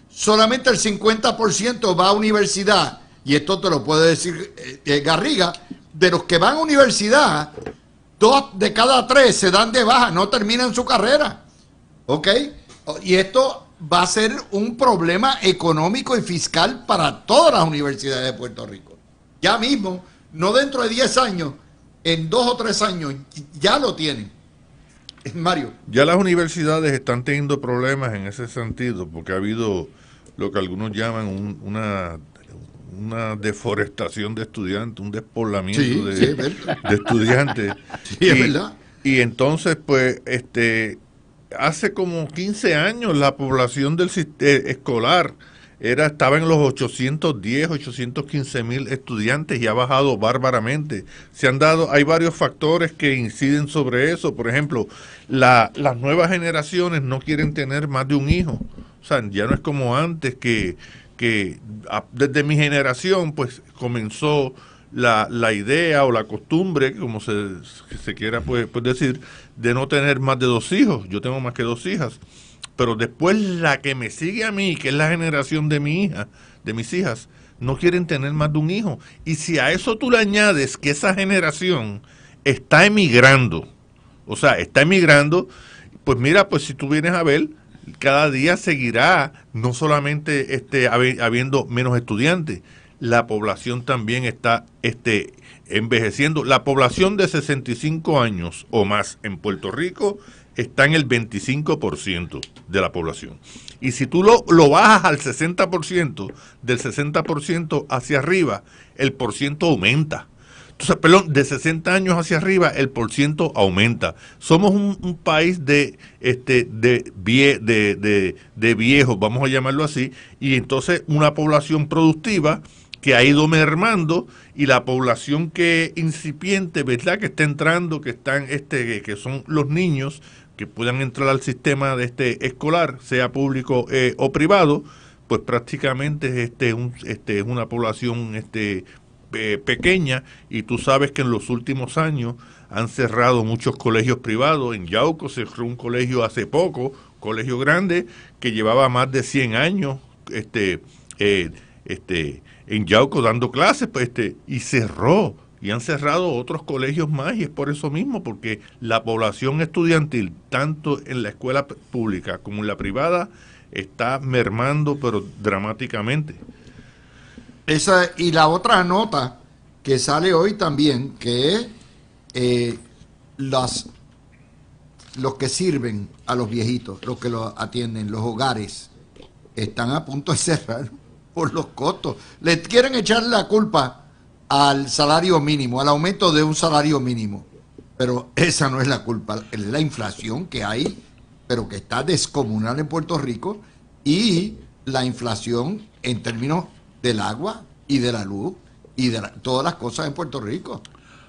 solamente el 50% va a universidad. Y esto te lo puede decir eh, eh, Garriga. De los que van a universidad, dos de cada tres se dan de baja, no terminan su carrera. ¿Ok? Y esto va a ser un problema económico y fiscal para todas las universidades de Puerto Rico. Ya mismo, no dentro de 10 años, en dos o tres años, ya lo tienen. Mario. Ya las universidades están teniendo problemas en ese sentido, porque ha habido lo que algunos llaman una una deforestación de estudiantes, un despoblamiento de, estudiantes. Sí, y, es verdad. Y entonces, pues, este, hace como 15 años la población del sistema eh, escolar era, estaba en los 810, 815 mil estudiantes y ha bajado bárbaramente. Se han dado, hay varios factores que inciden sobre eso. Por ejemplo, las nuevas generaciones no quieren tener más de un hijo. O sea, ya no es como antes que que desde mi generación pues comenzó la, la idea o la costumbre, como se, se quiera pues, pues, decir, de no tener más de dos hijos. Yo tengo más que dos hijas. Pero después la que me sigue a mí, que es la generación de mi hija, de mis hijas, no quieren tener más de un hijo. Y si a eso tú le añades que esa generación está emigrando, o sea, está emigrando, pues mira, pues si tú vienes a ver, cada día seguirá no solamente este, habiendo menos estudiantes, la población también está este, envejeciendo. La población de 65 años o más en Puerto Rico está en el 25% de la población. Y si tú lo, lo bajas al 60%, del 60% hacia arriba, el por ciento aumenta. Entonces, perdón, de 60 años hacia arriba el ciento aumenta. Somos un, país de, este, de, de, viejos, vamos a llamarlo así, y entonces una población productiva que ha ido mermando y la población que incipiente, ¿verdad? Que está entrando, que están este que son los niños que puedan entrar al sistema de este escolar, sea público eh, o privado, pues prácticamente este, este es una población este eh, pequeña y tú sabes que en los últimos años han cerrado muchos colegios privados. En Yauco cerró un colegio hace poco, colegio grande, que llevaba más de 100 años este, eh, este, en Yauco dando clases pues, este, y cerró. Y han cerrado otros colegios más y es por eso mismo, porque la población estudiantil, tanto en la escuela pública como en la privada, está mermando pero dramáticamente y la otra nota que sale hoy también, que eh, los que sirven a los viejitos, los que los atienden, los hogares, están a punto de cerrar por los costos. Les quieren echar la culpa al salario mínimo, al aumento de un salario mínimo. Pero esa no es la culpa, es la inflación que hay, pero que está descomunal en Puerto Rico y la inflación en términos del agua y de la luz y de todas las cosas en Puerto Rico.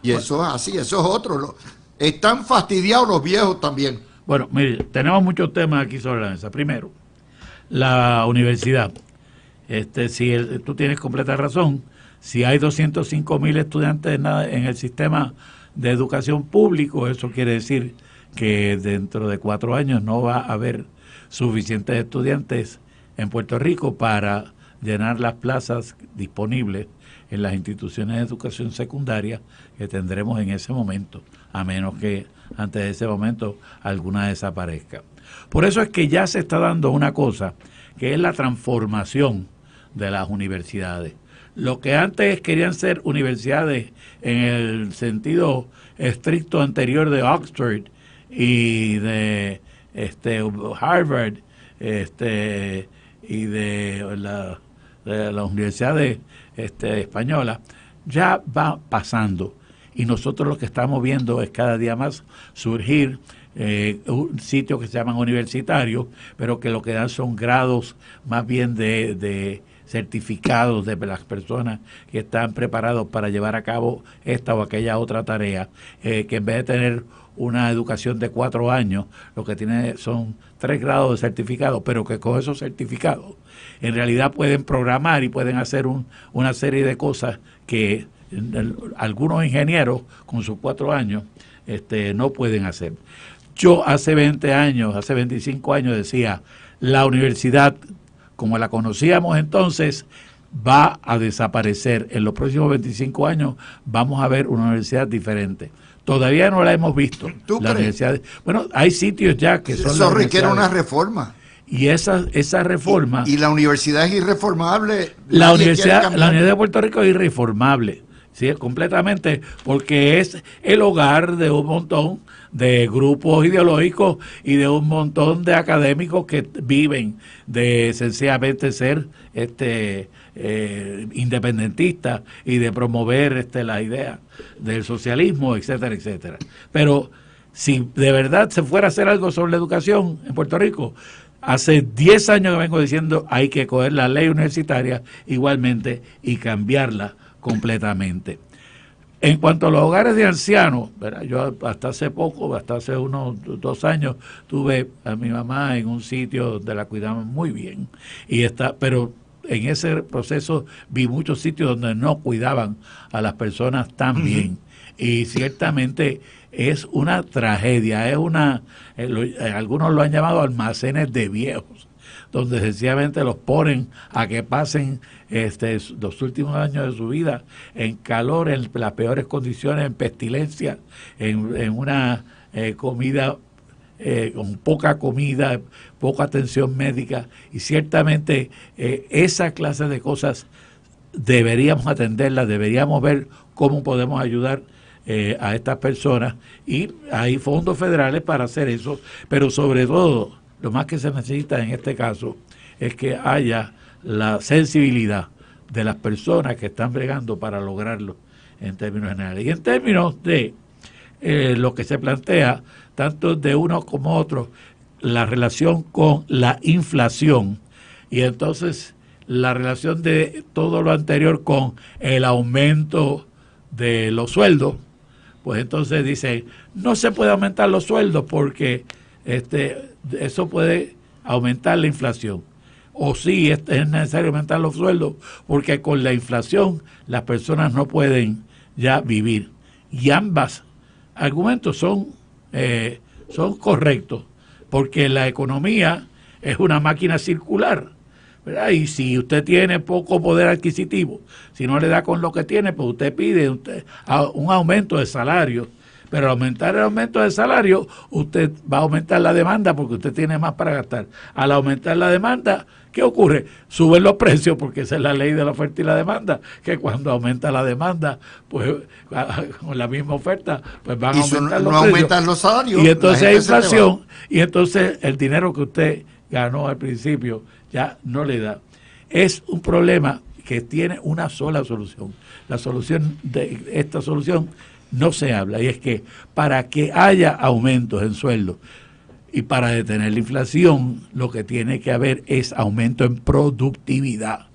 Y eso es así, eso es otro. están fastidiados los viejos también. Bueno, mire, tenemos muchos temas aquí sobre la mesa. Primero, la universidad. Este, si tú tienes completa razón, si hay 205 mil estudiantes en el sistema de educación público, eso quiere decir que dentro de cuatro años no va a haber suficientes estudiantes en Puerto Rico para llenar las plazas disponibles en las instituciones de educación secundaria que tendremos en ese momento, a menos que antes de ese momento alguna desaparezca. Por eso es que ya se está dando una cosa, que es la transformación de las universidades. Lo que antes querían ser universidades en el sentido estricto anterior de Oxford y de este, Harvard este, y de la de las universidades este, españolas, ya va pasando. Y nosotros lo que estamos viendo es cada día más surgir eh, un sitio que se llaman universitarios, pero que lo que dan son grados más bien de, certificados de las personas que están preparados para llevar a cabo esta o aquella otra tarea, eh, que en vez de tener una educación de cuatro años, lo que tiene son tres grados de certificados pero que con esos certificados en realidad pueden programar y pueden hacer una serie de cosas que algunos ingenieros con sus cuatro años este, no pueden hacer. Yo hace 20 años, hace 25 años decía, la universidad como la conocíamos entonces va a desaparecer. En los próximos 25 años vamos a ver una universidad diferente. Todavía no la hemos visto. ¿Tú bueno, hay sitios ya que son... Eso requiere una reforma. Y esa, esa reforma... Y, la universidad es irreformable. La universidad, la de Puerto Rico es irreformable. Sí, completamente, porque es el hogar de un montón de grupos ideológicos y de un montón de académicos que viven de sencillamente ser este eh, independentistas y de promover este la idea del socialismo, etcétera, etcétera. Pero si de verdad se fuera a hacer algo sobre la educación en Puerto Rico, Hace 10 años que vengo diciendo hay que coger la ley universitaria igualmente y cambiarla completamente. En cuanto a los hogares de ancianos, yo hasta hace poco, hasta hace unos dos años, tuve a mi mamá en un sitio donde la cuidaban muy bien. Y está, pero en ese proceso vi muchos sitios donde no cuidaban a las personas tan bien y ciertamente es una tragedia, es una, eh, eh, algunos lo han llamado almacenes de viejos, donde sencillamente los ponen a que pasen este, los últimos años de su vida en calor, en las peores condiciones, en pestilencia, en, una eh, comida con poca comida, poca atención médica y ciertamente esa clase de cosas deberíamos atenderlas, deberíamos ver cómo podemos ayudar eh, a estas personas y hay fondos federales para hacer eso, pero sobre todo, lo más que se necesita en este caso es que haya la sensibilidad de las personas que están bregando para lograrlo en términos generales. Y en términos de eh, lo que se plantea, tanto de uno como otro la relación con la inflación y entonces la relación de todo lo anterior con el aumento de los sueldos pues entonces dicen, no se puede aumentar los sueldos porque este, eso puede aumentar la inflación. O sí, es necesario aumentar los sueldos porque con la inflación las personas no pueden ya vivir. Y ambas argumentos son, eh, son correctos porque la economía es una máquina circular y si usted tiene poco poder adquisitivo, si no le da con lo que tiene, pues usted pide usted, un aumento de salario. Pero al aumentar el aumento de salario, usted va a aumentar la demanda porque usted tiene más para gastar. Al aumentar la demanda, ¿qué ocurre? Suben los precios porque esa es la ley de la oferta y la demanda, que cuando aumenta la demanda, pues con la misma oferta, pues van a aumentar los los salarios. Y entonces hay inflación y entonces el dinero que usted ganó al principio ya no le da. Es un problema que tiene una sola solución. La solución de esta solución no se habla y es que para que haya aumentos en sueldo y para detener la inflación, lo que tiene que haber es aumento en productividad.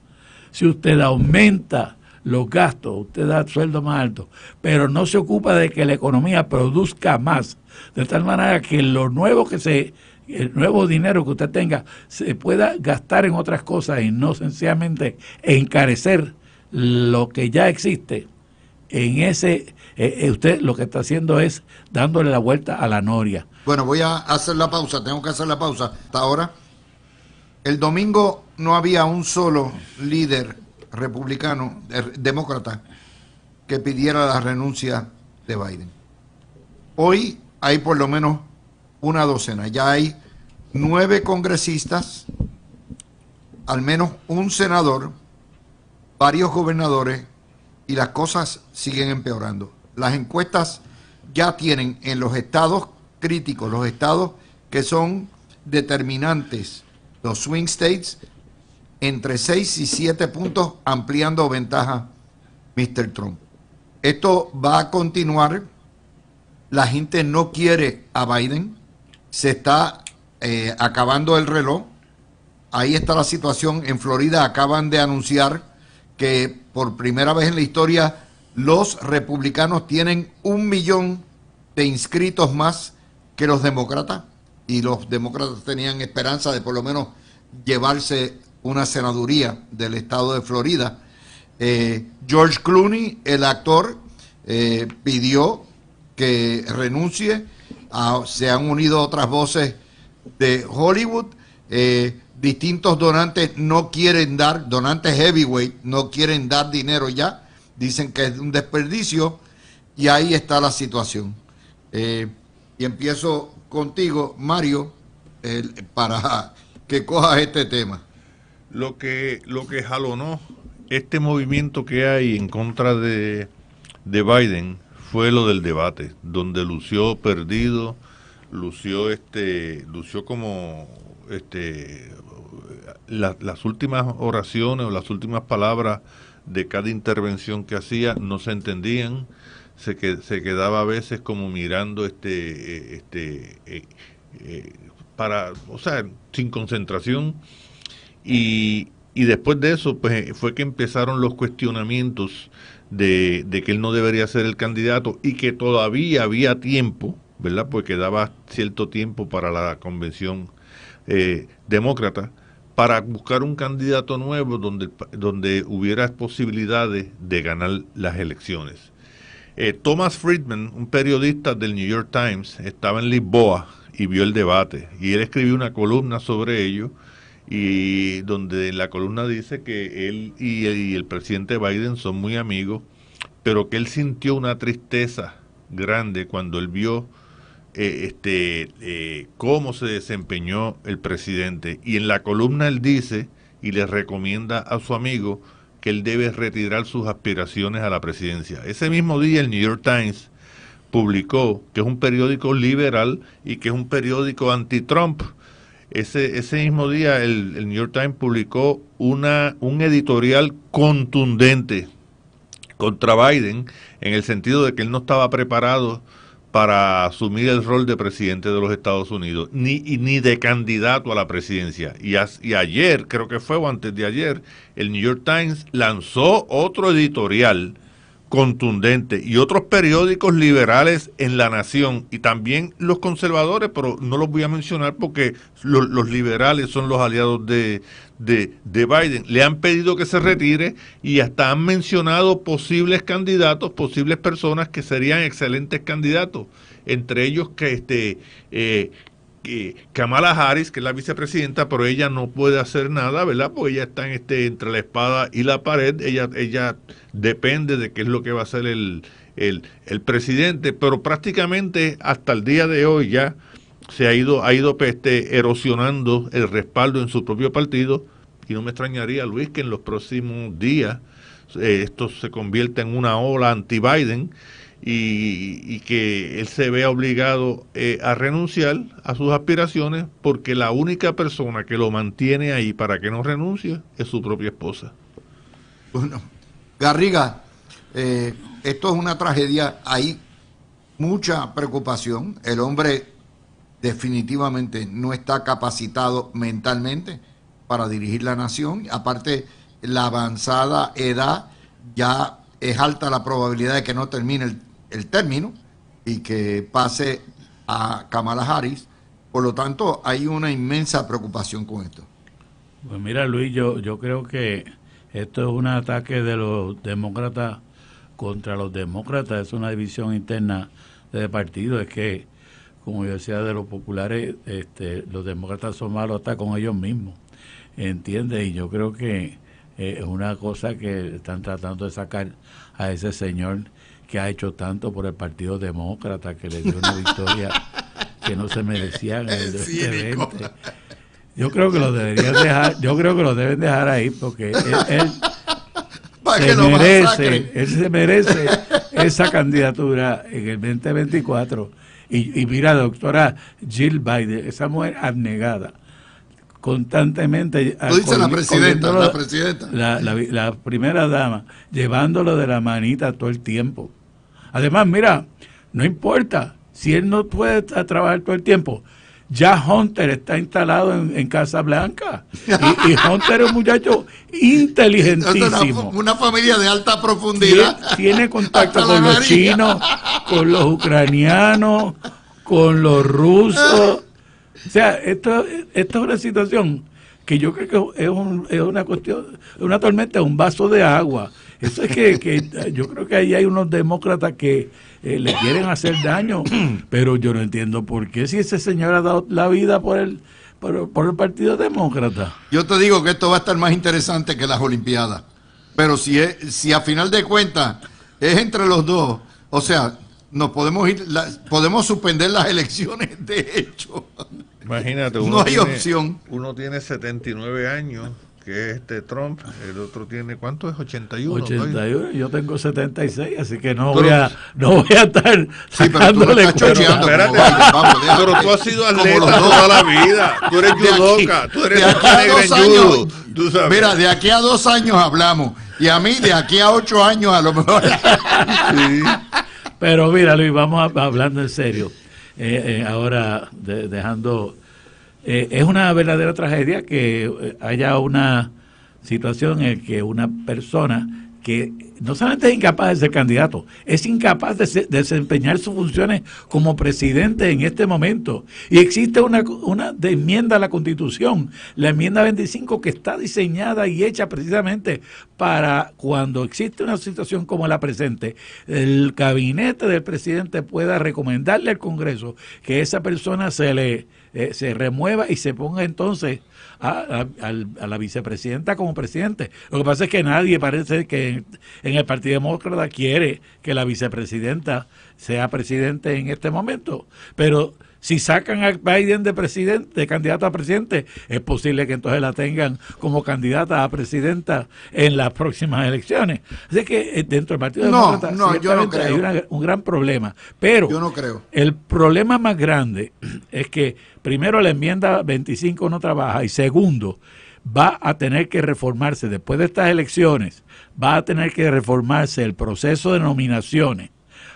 Si usted aumenta los gastos, usted da sueldo más alto, pero no se ocupa de que la economía produzca más, de tal manera que lo nuevo que se el nuevo dinero que usted tenga se pueda gastar en otras cosas y no sencillamente encarecer lo que ya existe. En ese, eh, eh, usted lo que está haciendo es dándole la vuelta a la noria. Bueno, voy a hacer la pausa, tengo que hacer la pausa. Hasta ahora, el domingo no había un solo líder republicano, demócrata, que pidiera la renuncia de Biden. Hoy hay por lo menos una docena. Ya hay nueve congresistas, al menos un senador, varios gobernadores y las cosas siguen empeorando. Las encuestas ya tienen en los estados críticos, los estados que son determinantes, los swing states, entre seis y siete puntos, ampliando ventaja Mr. Trump. Esto va a continuar. La gente no quiere a Biden se está eh, acabando el reloj. Ahí está la situación. En Florida acaban de anunciar que por primera vez en la historia los republicanos tienen un millón de inscritos más que los demócratas. Y los demócratas tenían esperanza de por lo menos llevarse una senaduría del estado de Florida. Eh, George Clooney, el actor, eh, pidió que renuncie Ah, se han unido otras voces de Hollywood. Eh, distintos donantes no quieren dar, donantes heavyweight no quieren dar dinero ya, dicen que es un desperdicio y ahí está la situación. Eh, y empiezo contigo, Mario, para que cojas este tema. Lo que, lo que jalonó este movimiento que hay en contra de, de Biden fue lo del debate, donde lució perdido, lució este, lució como este las últimas oraciones o las últimas palabras de cada intervención que hacía no se entendían, se, se quedaba a veces como mirando este, eh, este eh, eh, para, o sea, sin concentración. Y, y después de eso, pues fue que empezaron los cuestionamientos de, que él no debería ser el candidato y que todavía había tiempo, ¿verdad? Porque quedaba cierto tiempo para la convención eh, demócrata para buscar un candidato nuevo donde, donde hubiera posibilidades de ganar las elecciones. Eh, Thomas Friedman, un periodista del New York Times, estaba en Lisboa y vio el debate y él escribió una columna sobre ello y donde la columna dice que él y, el presidente Biden son muy amigos, pero que él sintió una tristeza grande cuando él vio eh, este, eh, cómo se desempeñó el presidente. Y en la columna él dice y le recomienda a su amigo que él debe retirar sus aspiraciones a la presidencia. Ese mismo día el New York Times publicó que es un periódico liberal y que es un periódico anti-Trump ese, ese mismo día el, el New York Times publicó una, un editorial contundente contra Biden en el sentido de que él no estaba preparado para asumir el rol de presidente de los Estados Unidos, ni, ni de candidato a la presidencia. Y, y ayer, creo que fue o antes de ayer, el New York Times lanzó otro editorial contundente y otros periódicos liberales en la nación y también los conservadores, pero no los voy a mencionar porque los, liberales son los aliados de, de, de, Biden. Le han pedido que se retire y hasta han mencionado posibles candidatos, posibles personas que serían excelentes candidatos, entre ellos que este, eh, que Kamala Harris, que es la vicepresidenta, pero ella no puede hacer nada, ¿verdad? Porque ella está en este, entre la espada y la pared, ella, ella depende de qué es lo que va a hacer el, presidente, pero prácticamente hasta el día de hoy ya se ha ido, ha ido este, erosionando el respaldo en su propio partido, y no me extrañaría, Luis, que en los próximos días eh, esto se convierta en una ola anti-Biden y, que él se vea obligado eh, a renunciar a sus aspiraciones porque la única persona que lo mantiene ahí para que no renuncie es su propia esposa. Bueno, Garriga, eh, esto es una tragedia, hay mucha preocupación, el hombre definitivamente no está capacitado mentalmente para dirigir la nación, aparte la avanzada edad ya es alta la probabilidad de que no termine el el término y que pase a Kamala Harris. Por lo tanto, hay una inmensa preocupación con esto. Pues mira, Luis, yo, yo creo que esto es un ataque de los demócratas contra los demócratas, es una división interna del partido, es que, como yo decía, de los populares, este, los demócratas son malos hasta con ellos mismos, ¿entiendes? Y yo creo que eh, es una cosa que están tratando de sacar a ese señor que ha hecho tanto por el Partido Demócrata, que le dio una victoria que no se merecía en el 2020. Yo creo que lo deberían dejar, yo creo que lo deben dejar ahí porque él, se merece, se merece esa candidatura en el 2024. Y, mira, doctora Jill Biden, esa mujer abnegada, constantemente. Lo dice la presidenta, la la primera dama, llevándolo de la manita todo el tiempo. Además, mira, no importa, si él no puede trabajar todo el tiempo, ya Hunter está instalado en, Casa Blanca. Y, Hunter es un muchacho inteligentísimo. Una, familia de alta profundidad. Tiene, contacto con los chinos, con los ucranianos, con los rusos. O sea, esto, esta es una situación que yo creo que es, es una cuestión, una tormenta, un vaso de agua. Eso es que, yo creo que ahí hay unos demócratas que eh, le quieren hacer daño, pero yo no entiendo por qué si ese señor ha dado la vida por el, por, el Partido Demócrata. Yo te digo que esto va a estar más interesante que las Olimpiadas, pero si, es, si a final de cuentas es entre los dos, o sea, nos podemos ir, podemos suspender las elecciones de hecho. Imagínate, uno no hay opción. Uno tiene 79 años que este Trump, el otro tiene, ¿cuánto es? 81. 81, yo tengo 76, así que no, voy a, no voy a estar sí, pero tú pero, tú has sido atleta toda la vida, tú eres judoka, tú eres de aquí a Mira, de aquí a dos años hablamos, y a mí de aquí a ocho años a lo mejor. Pero mira, Luis, vamos hablando en serio. Eh, eh, ahora dejando eh, es una verdadera tragedia que eh, haya una situación en que una persona que no solamente es incapaz de ser candidato, es incapaz de, desempeñar sus funciones como presidente en este momento. Y existe una, una enmienda a la Constitución, la enmienda 25, que está diseñada y hecha precisamente para cuando existe una situación como la presente, el gabinete del presidente pueda recomendarle al Congreso que esa persona se le eh, se remueva y se ponga entonces a, la vicepresidenta como presidente. Lo que pasa es que nadie parece que en, el Partido Demócrata quiere que la vicepresidenta sea presidente en este momento, pero si sacan a Biden de presidente, de candidato a presidente, es posible que entonces la tengan como candidata a presidenta en las próximas elecciones. Así que eh, dentro del Partido no, no, hay un gran problema. Pero yo no creo. el problema más grande es que primero la enmienda 25 no trabaja y segundo, va a tener que reformarse después de estas elecciones, va a tener que reformarse el proceso de nominaciones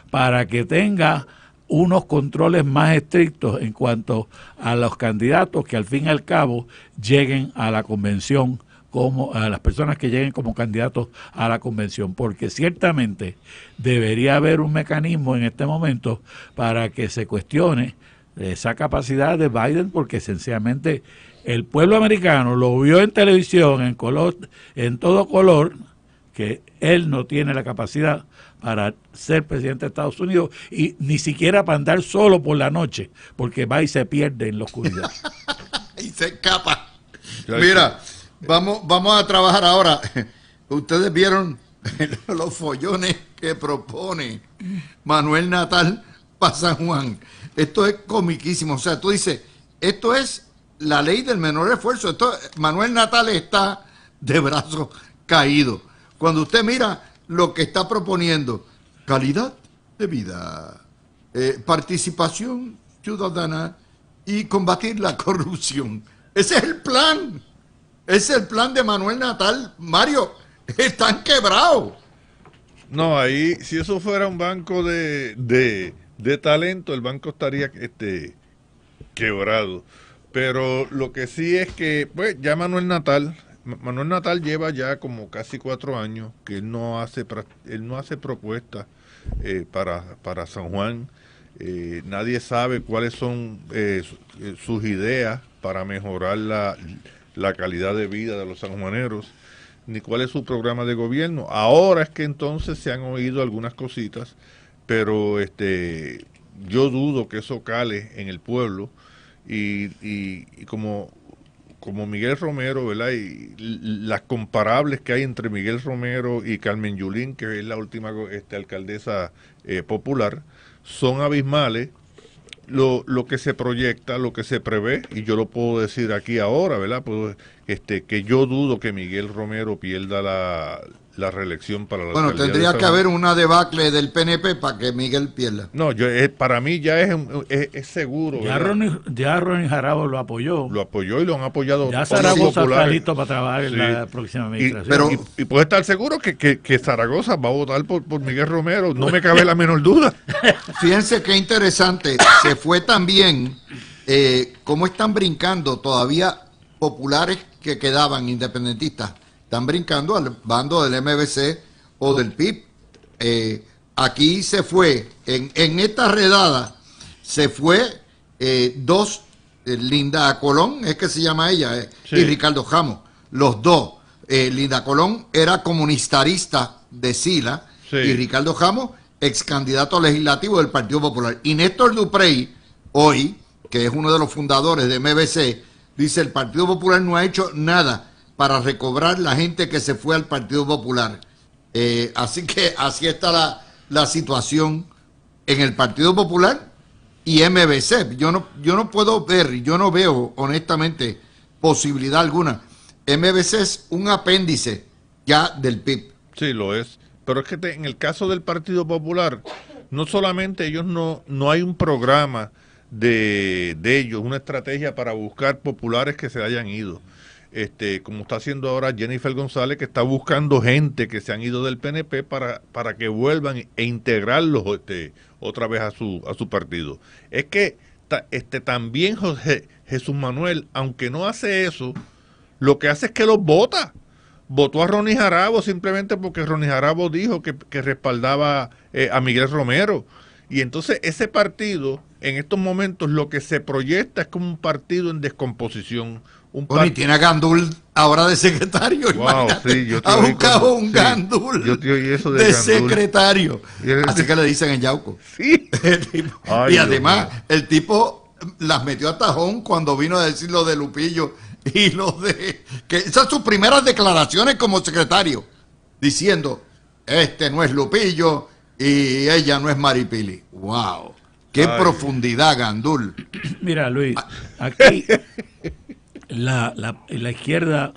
para que tenga unos controles más estrictos en cuanto a los candidatos que al fin y al cabo lleguen a la convención como a las personas que lleguen como candidatos a la convención, porque ciertamente debería haber un mecanismo en este momento para que se cuestione esa capacidad de Biden, porque sencillamente el pueblo americano lo vio en televisión en color, en todo color, que él no tiene la capacidad para ser presidente de Estados Unidos y ni siquiera para andar solo por la noche, porque va y se pierde en la oscuridad. y se escapa. Mira, vamos, vamos a trabajar ahora. Ustedes vieron los follones que propone Manuel Natal para San Juan. Esto es comiquísimo. O sea, tú dices, esto es la ley del menor esfuerzo. Esto, Manuel Natal está de brazo caído. Cuando usted mira lo que está proponiendo. Calidad de vida, eh, participación ciudadana y combatir la corrupción. Ese es el plan. Ese es el plan de Manuel Natal. Mario, están quebrado No, ahí, si eso fuera un banco de, de, de talento, el banco estaría este, quebrado. Pero lo que sí es que, pues, ya Manuel Natal Manuel Natal lleva ya como casi cuatro años que él no hace, él no hace propuestas eh, para, para San Juan. Eh, nadie sabe cuáles son eh, sus ideas para mejorar la, calidad de vida de los sanjuaneros, ni cuál es su programa de gobierno. Ahora es que entonces se han oído algunas cositas, pero este, yo dudo que eso cale en el pueblo. y, y como como Miguel Romero, ¿verdad? Y las comparables que hay entre Miguel Romero y Carmen Yulín, que es la última esta alcaldesa eh, popular, son abismales. Lo, lo, que se proyecta, lo que se prevé, y yo lo puedo decir aquí ahora, ¿verdad? Pues, este, que yo dudo que Miguel Romero pierda la, la reelección para la Bueno, tendría que haber una debacle del PNP para que Miguel pierda. No, yo eh, para mí ya es, es, seguro. Ya Ronnie, Jarabo lo apoyó. Lo apoyó y lo han apoyado. Ya Zaragoza está listo para trabajar en la próxima administración. Y, pero, puede estar seguro que, que, Zaragoza va a votar por, Miguel Romero. No me cabe la menor duda. Fíjense qué interesante. Se fue también eh, cómo están brincando todavía populares que quedaban independentistas están brincando al bando del MBC o del PIB. Eh, aquí se fue, en, en, esta redada, se fue eh, dos, eh, Linda Colón, es que se llama ella, y Ricardo Jamos. los dos. Linda Colón era comunistarista de Sila y Ricardo Jamos, ex candidato legislativo del Partido Popular. Y Néstor Duprey, hoy, que es uno de los fundadores de MBC, dice el Partido Popular no ha hecho nada para recobrar la gente que se fue al Partido Popular. Eh, así que así está la, situación en el Partido Popular y MBC. Yo no, yo no puedo ver, yo no veo honestamente posibilidad alguna. MBC es un apéndice ya del PIB. Sí, lo es. Pero es que en el caso del Partido Popular, no solamente ellos no, no hay un programa de ellos, una estrategia para buscar populares que se hayan ido este, como está haciendo ahora Jennifer González, que está buscando gente que se han ido del PNP para, para que vuelvan e integrarlos este, otra vez a su, a su partido. Es que este, también José, Jesús Manuel, aunque no hace eso, lo que hace es que los vota. Votó a Ronnie Jarabo simplemente porque Ronnie Jarabo dijo que, respaldaba eh, a Miguel Romero. Y entonces ese partido, en estos momentos, lo que se proyecta es como un partido en descomposición, un y tiene a Gandul ahora de secretario. Wow, sí, ha buscado un Gandul de, secretario. Así que le dicen en Yauco. Sí. y además, el tipo las metió a tajón cuando vino a decir lo de Lupillo y lo de... que Esas son sus primeras declaraciones como secretario, diciendo, este no es Lupillo y ella no es Maripili. ¡Wow! ¡Qué profundidad, Gandul! Mira, Luis, ah. aquí... la, la, izquierda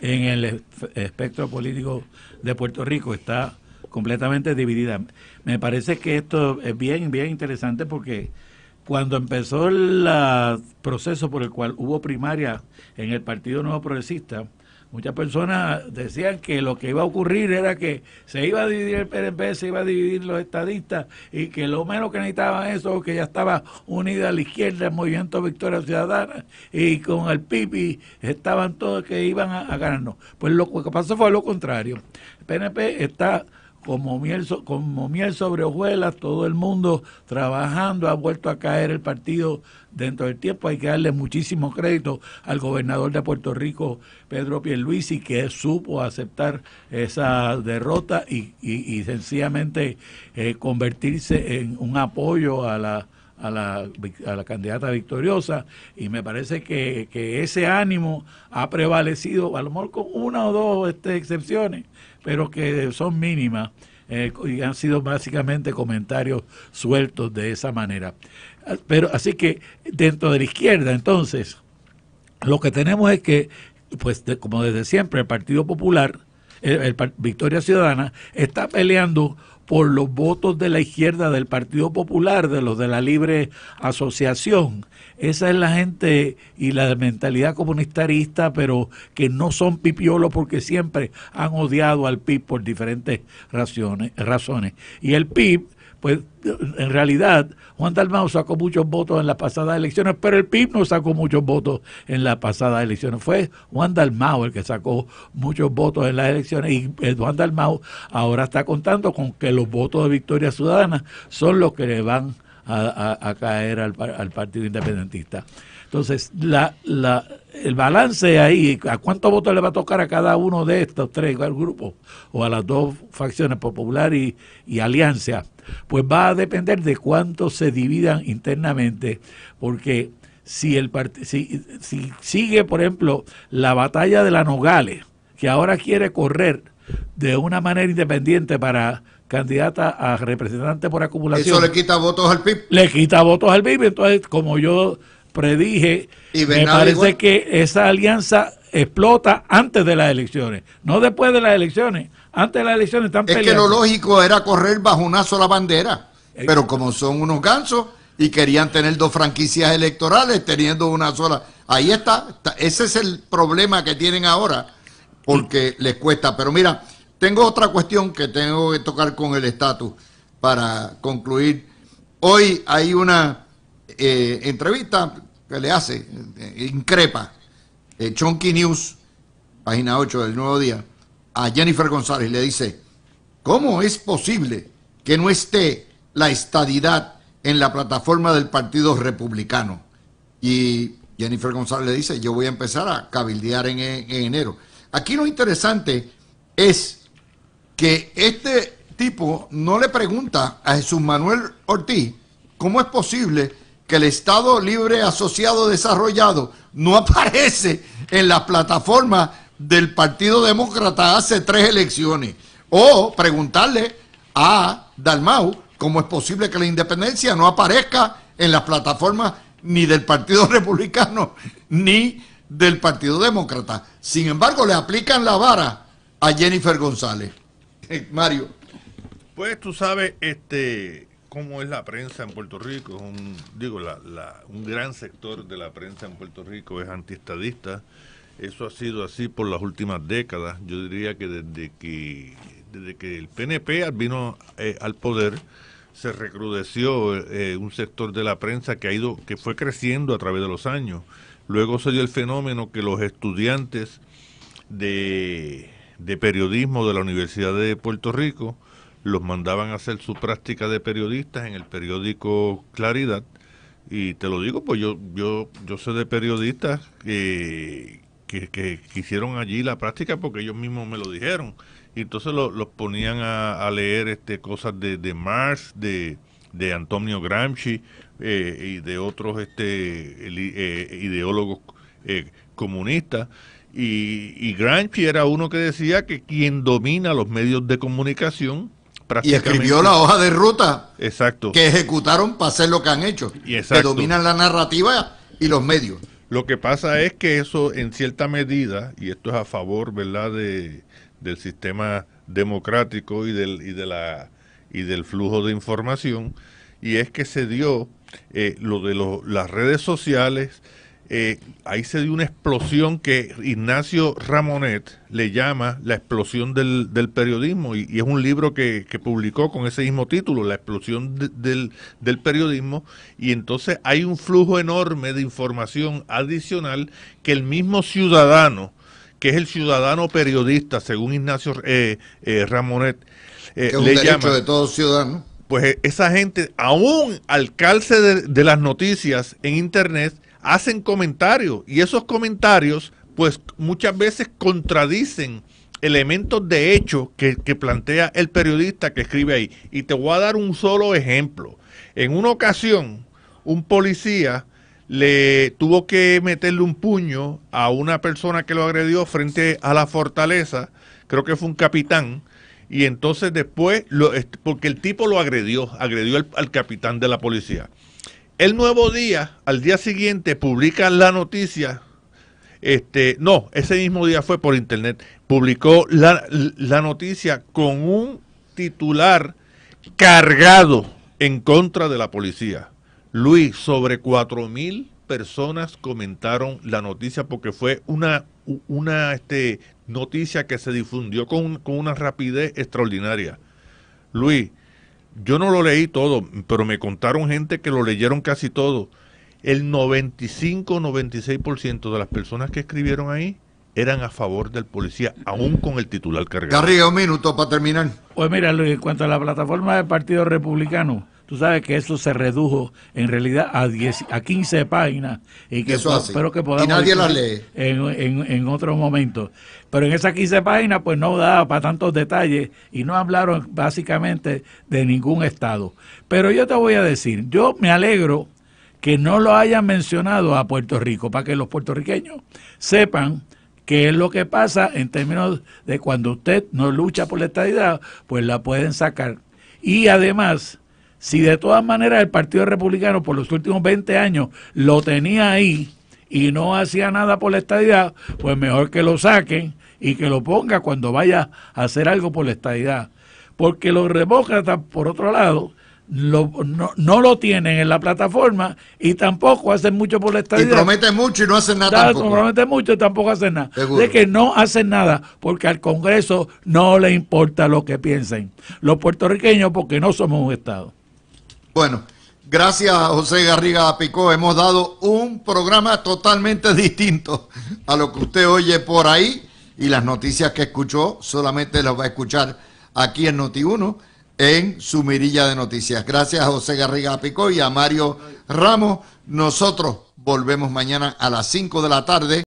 en el espectro político de Puerto Rico está completamente dividida. Me parece que esto es bien, bien interesante porque cuando empezó el proceso por el cual hubo primaria en el Partido Nuevo Progresista, Muchas personas decían que lo que iba a ocurrir era que se iba a dividir el PNP, se iba a dividir los estadistas y que lo menos que necesitaban eso, que ya estaba unida a la izquierda, el movimiento Victoria Ciudadana y con el pipi estaban todos que iban a, a ganarnos. Pues lo que pasó fue lo contrario. El PNP está como miel, sobre hojuelas, todo el mundo trabajando, ha vuelto a caer el partido dentro del tiempo. Hay que darle muchísimo crédito al gobernador de Puerto Rico, Pedro Pierluisi, que supo aceptar esa derrota y, sencillamente eh, convertirse en un apoyo a la, a la, candidata victoriosa y me parece que, ese ánimo ha prevalecido, a lo mejor con una o dos este, excepciones, pero que son mínimas eh, y han sido básicamente comentarios sueltos de esa manera. Ah, pero así que dentro de la izquierda, entonces, lo que tenemos es que, pues como desde siempre, el Partido Popular, Victoria Ciudadana, está peleando por los votos de la izquierda del Partido Popular, de los de la libre asociación, esa es la gente y la mentalidad comunitarista, pero que no son pipiolos porque siempre han odiado al PIB por diferentes razones. Y el PIB, pues en realidad Juan Dalmau sacó muchos votos en las pasadas elecciones, pero el PIB no sacó muchos votos en las pasadas elecciones. Fue Juan Dalmau el que sacó muchos votos en las elecciones y eh, Juan Dalmau ahora está contando con que los votos de Victoria Ciudadana son los que le van a, caer al, Partido Independentista. Entonces, la, la, el balance ahí, ¿a cuántos votos le va a tocar a cada uno de estos tres grupos? O a las dos facciones, Popular y, y Alianza. Pues va a depender de cuánto se dividan internamente, porque si, el, si, si sigue, por ejemplo, la batalla de la Nogales, que ahora quiere correr de una manera independiente para candidata a representante por acumulación. Eso le quita votos al PIB. Le quita votos al PIB. Entonces, como yo predije, me parece que esa alianza explota antes de las elecciones, no después de las elecciones. Antes de las elecciones están es Es que lo lógico era correr bajo una sola bandera, eh. pero como son unos gansos y querían tener dos franquicias electorales teniendo una sola. Ahí está, ese es el problema que tienen ahora, porque les cuesta. Pero mira, tengo otra cuestión que tengo que tocar con el estatus para concluir. Hoy hay una eh, entrevista que le hace, eh, increpa, eh, Chonky News, página 8 del Nuevo Día, a Jennifer González. Le dice, ¿cómo es posible que no esté la estadidad en la plataforma del Partido Republicano? Y Jennifer González le dice, yo voy a empezar a cabildear en, en enero. Aquí lo interesante es que este tipo no le pregunta a Jesús Manuel Ortiz cómo es posible que el Estado Libre Asociado Desarrollado no aparece en la plataforma del Partido Demócrata hace tres elecciones. O preguntarle a Dalmau cómo es posible que la independencia no aparezca en las plataformas ni del Partido Republicano ni del Partido Demócrata. Sin embargo, le aplican la vara a Jennifer González. Mario. Pues tú sabes este cómo es la prensa en Puerto Rico. un, digo, un gran sector de la prensa en Puerto Rico es antiestadista. Eso ha sido así por las últimas décadas. Yo diría que desde que, desde que el PNP vino eh, al poder, se recrudeció eh, un sector de la prensa que ha ido, que fue creciendo a través de los años. Luego se dio el fenómeno que los estudiantes de de periodismo de la Universidad de Puerto Rico, los mandaban a hacer su práctica de periodistas en el periódico Claridad. Y te lo digo, pues yo, yo, yo sé de periodistas que, hicieron allí la práctica porque ellos mismos me lo dijeron. Y entonces los ponían a, leer este, cosas de, de Marx, de, Antonio Gramsci eh, y de otros este, eh, ideólogos eh, comunistas y, y era uno que decía que quien domina los medios de comunicación y escribió la hoja de ruta exacto. que ejecutaron para hacer lo que han hecho, que dominan la narrativa y los medios. Lo que pasa es que eso, en cierta medida, y esto es a favor, ¿verdad?, de, del sistema democrático y del, de la, y del flujo de información, y es que se dio eh, lo de las redes sociales, eh, ahí se dio una explosión que Ignacio Ramonet le llama la explosión del, del periodismo y, es un libro que, publicó con ese mismo título, la explosión del, periodismo y entonces hay un flujo enorme de información adicional que el mismo ciudadano, que es el ciudadano periodista, según Ignacio eh, eh, Ramonet, es un derecho de todo ciudadano. Pues esa gente, aún al calce de las noticias en Internet, hacen comentarios y esos comentarios pues muchas veces contradicen elementos de hecho que, plantea el periodista que escribe ahí. Y te voy a dar un solo ejemplo. En una ocasión, un policía le tuvo que meterle un puño a una persona que lo agredió frente a la fortaleza, creo que fue un capitán, y entonces después, lo, porque el tipo lo agredió, agredió al capitán de la policía el nuevo día, al día siguiente, publica la noticia. Este, no, ese mismo día fue por internet. Publicó la, noticia con un titular cargado en contra de la policía. Luis, sobre mil personas comentaron la noticia porque fue una, una este, noticia que se difundió con, con una rapidez extraordinaria. Luis, yo no lo leí todo, pero me contaron gente que lo leyeron casi todo. El 95-96% de las personas que escribieron ahí eran a favor del policía, aún con el titular cargado. Garriga, un minuto para terminar. Pues mira, Luis, en cuanto a la plataforma del Partido Republicano, Tú sabes que eso se redujo en realidad a, 10, a 15 páginas y que eso espero que podamos nadie lee. En, en, otro momento. Pero en esas 15 páginas pues no daba para tantos detalles y no hablaron básicamente de ningún estado. Pero yo te voy a decir, yo me alegro que no lo hayan mencionado a Puerto Rico, para que los puertorriqueños sepan qué es lo que pasa en términos de cuando usted no lucha por la estadidad, pues la pueden sacar. Y además, si de todas maneras el Partido Republicano por los últimos 20 años lo tenía ahí y no hacía nada por la estadidad, pues mejor que lo saquen y que lo ponga cuando vaya a hacer algo por la estadidad. Porque los demócratas, por otro lado, no, lo tienen en la plataforma y tampoco hacen mucho por la estadidad. Y prometen mucho y no hacen nada. Prometen mucho y tampoco hacen nada. De que no hacen nada porque al Congreso no le importa lo que piensen los puertorriqueños porque no somos un Estado. Bueno, gracias a José Garriga Picó. Hemos dado un programa totalmente distinto a lo que usted oye por ahí y las noticias que escuchó solamente las va a escuchar aquí en Noti1 en su mirilla de noticias. Gracias a José Garriga Picó y a Mario Ramos. Nosotros volvemos mañana a las 5 de la tarde.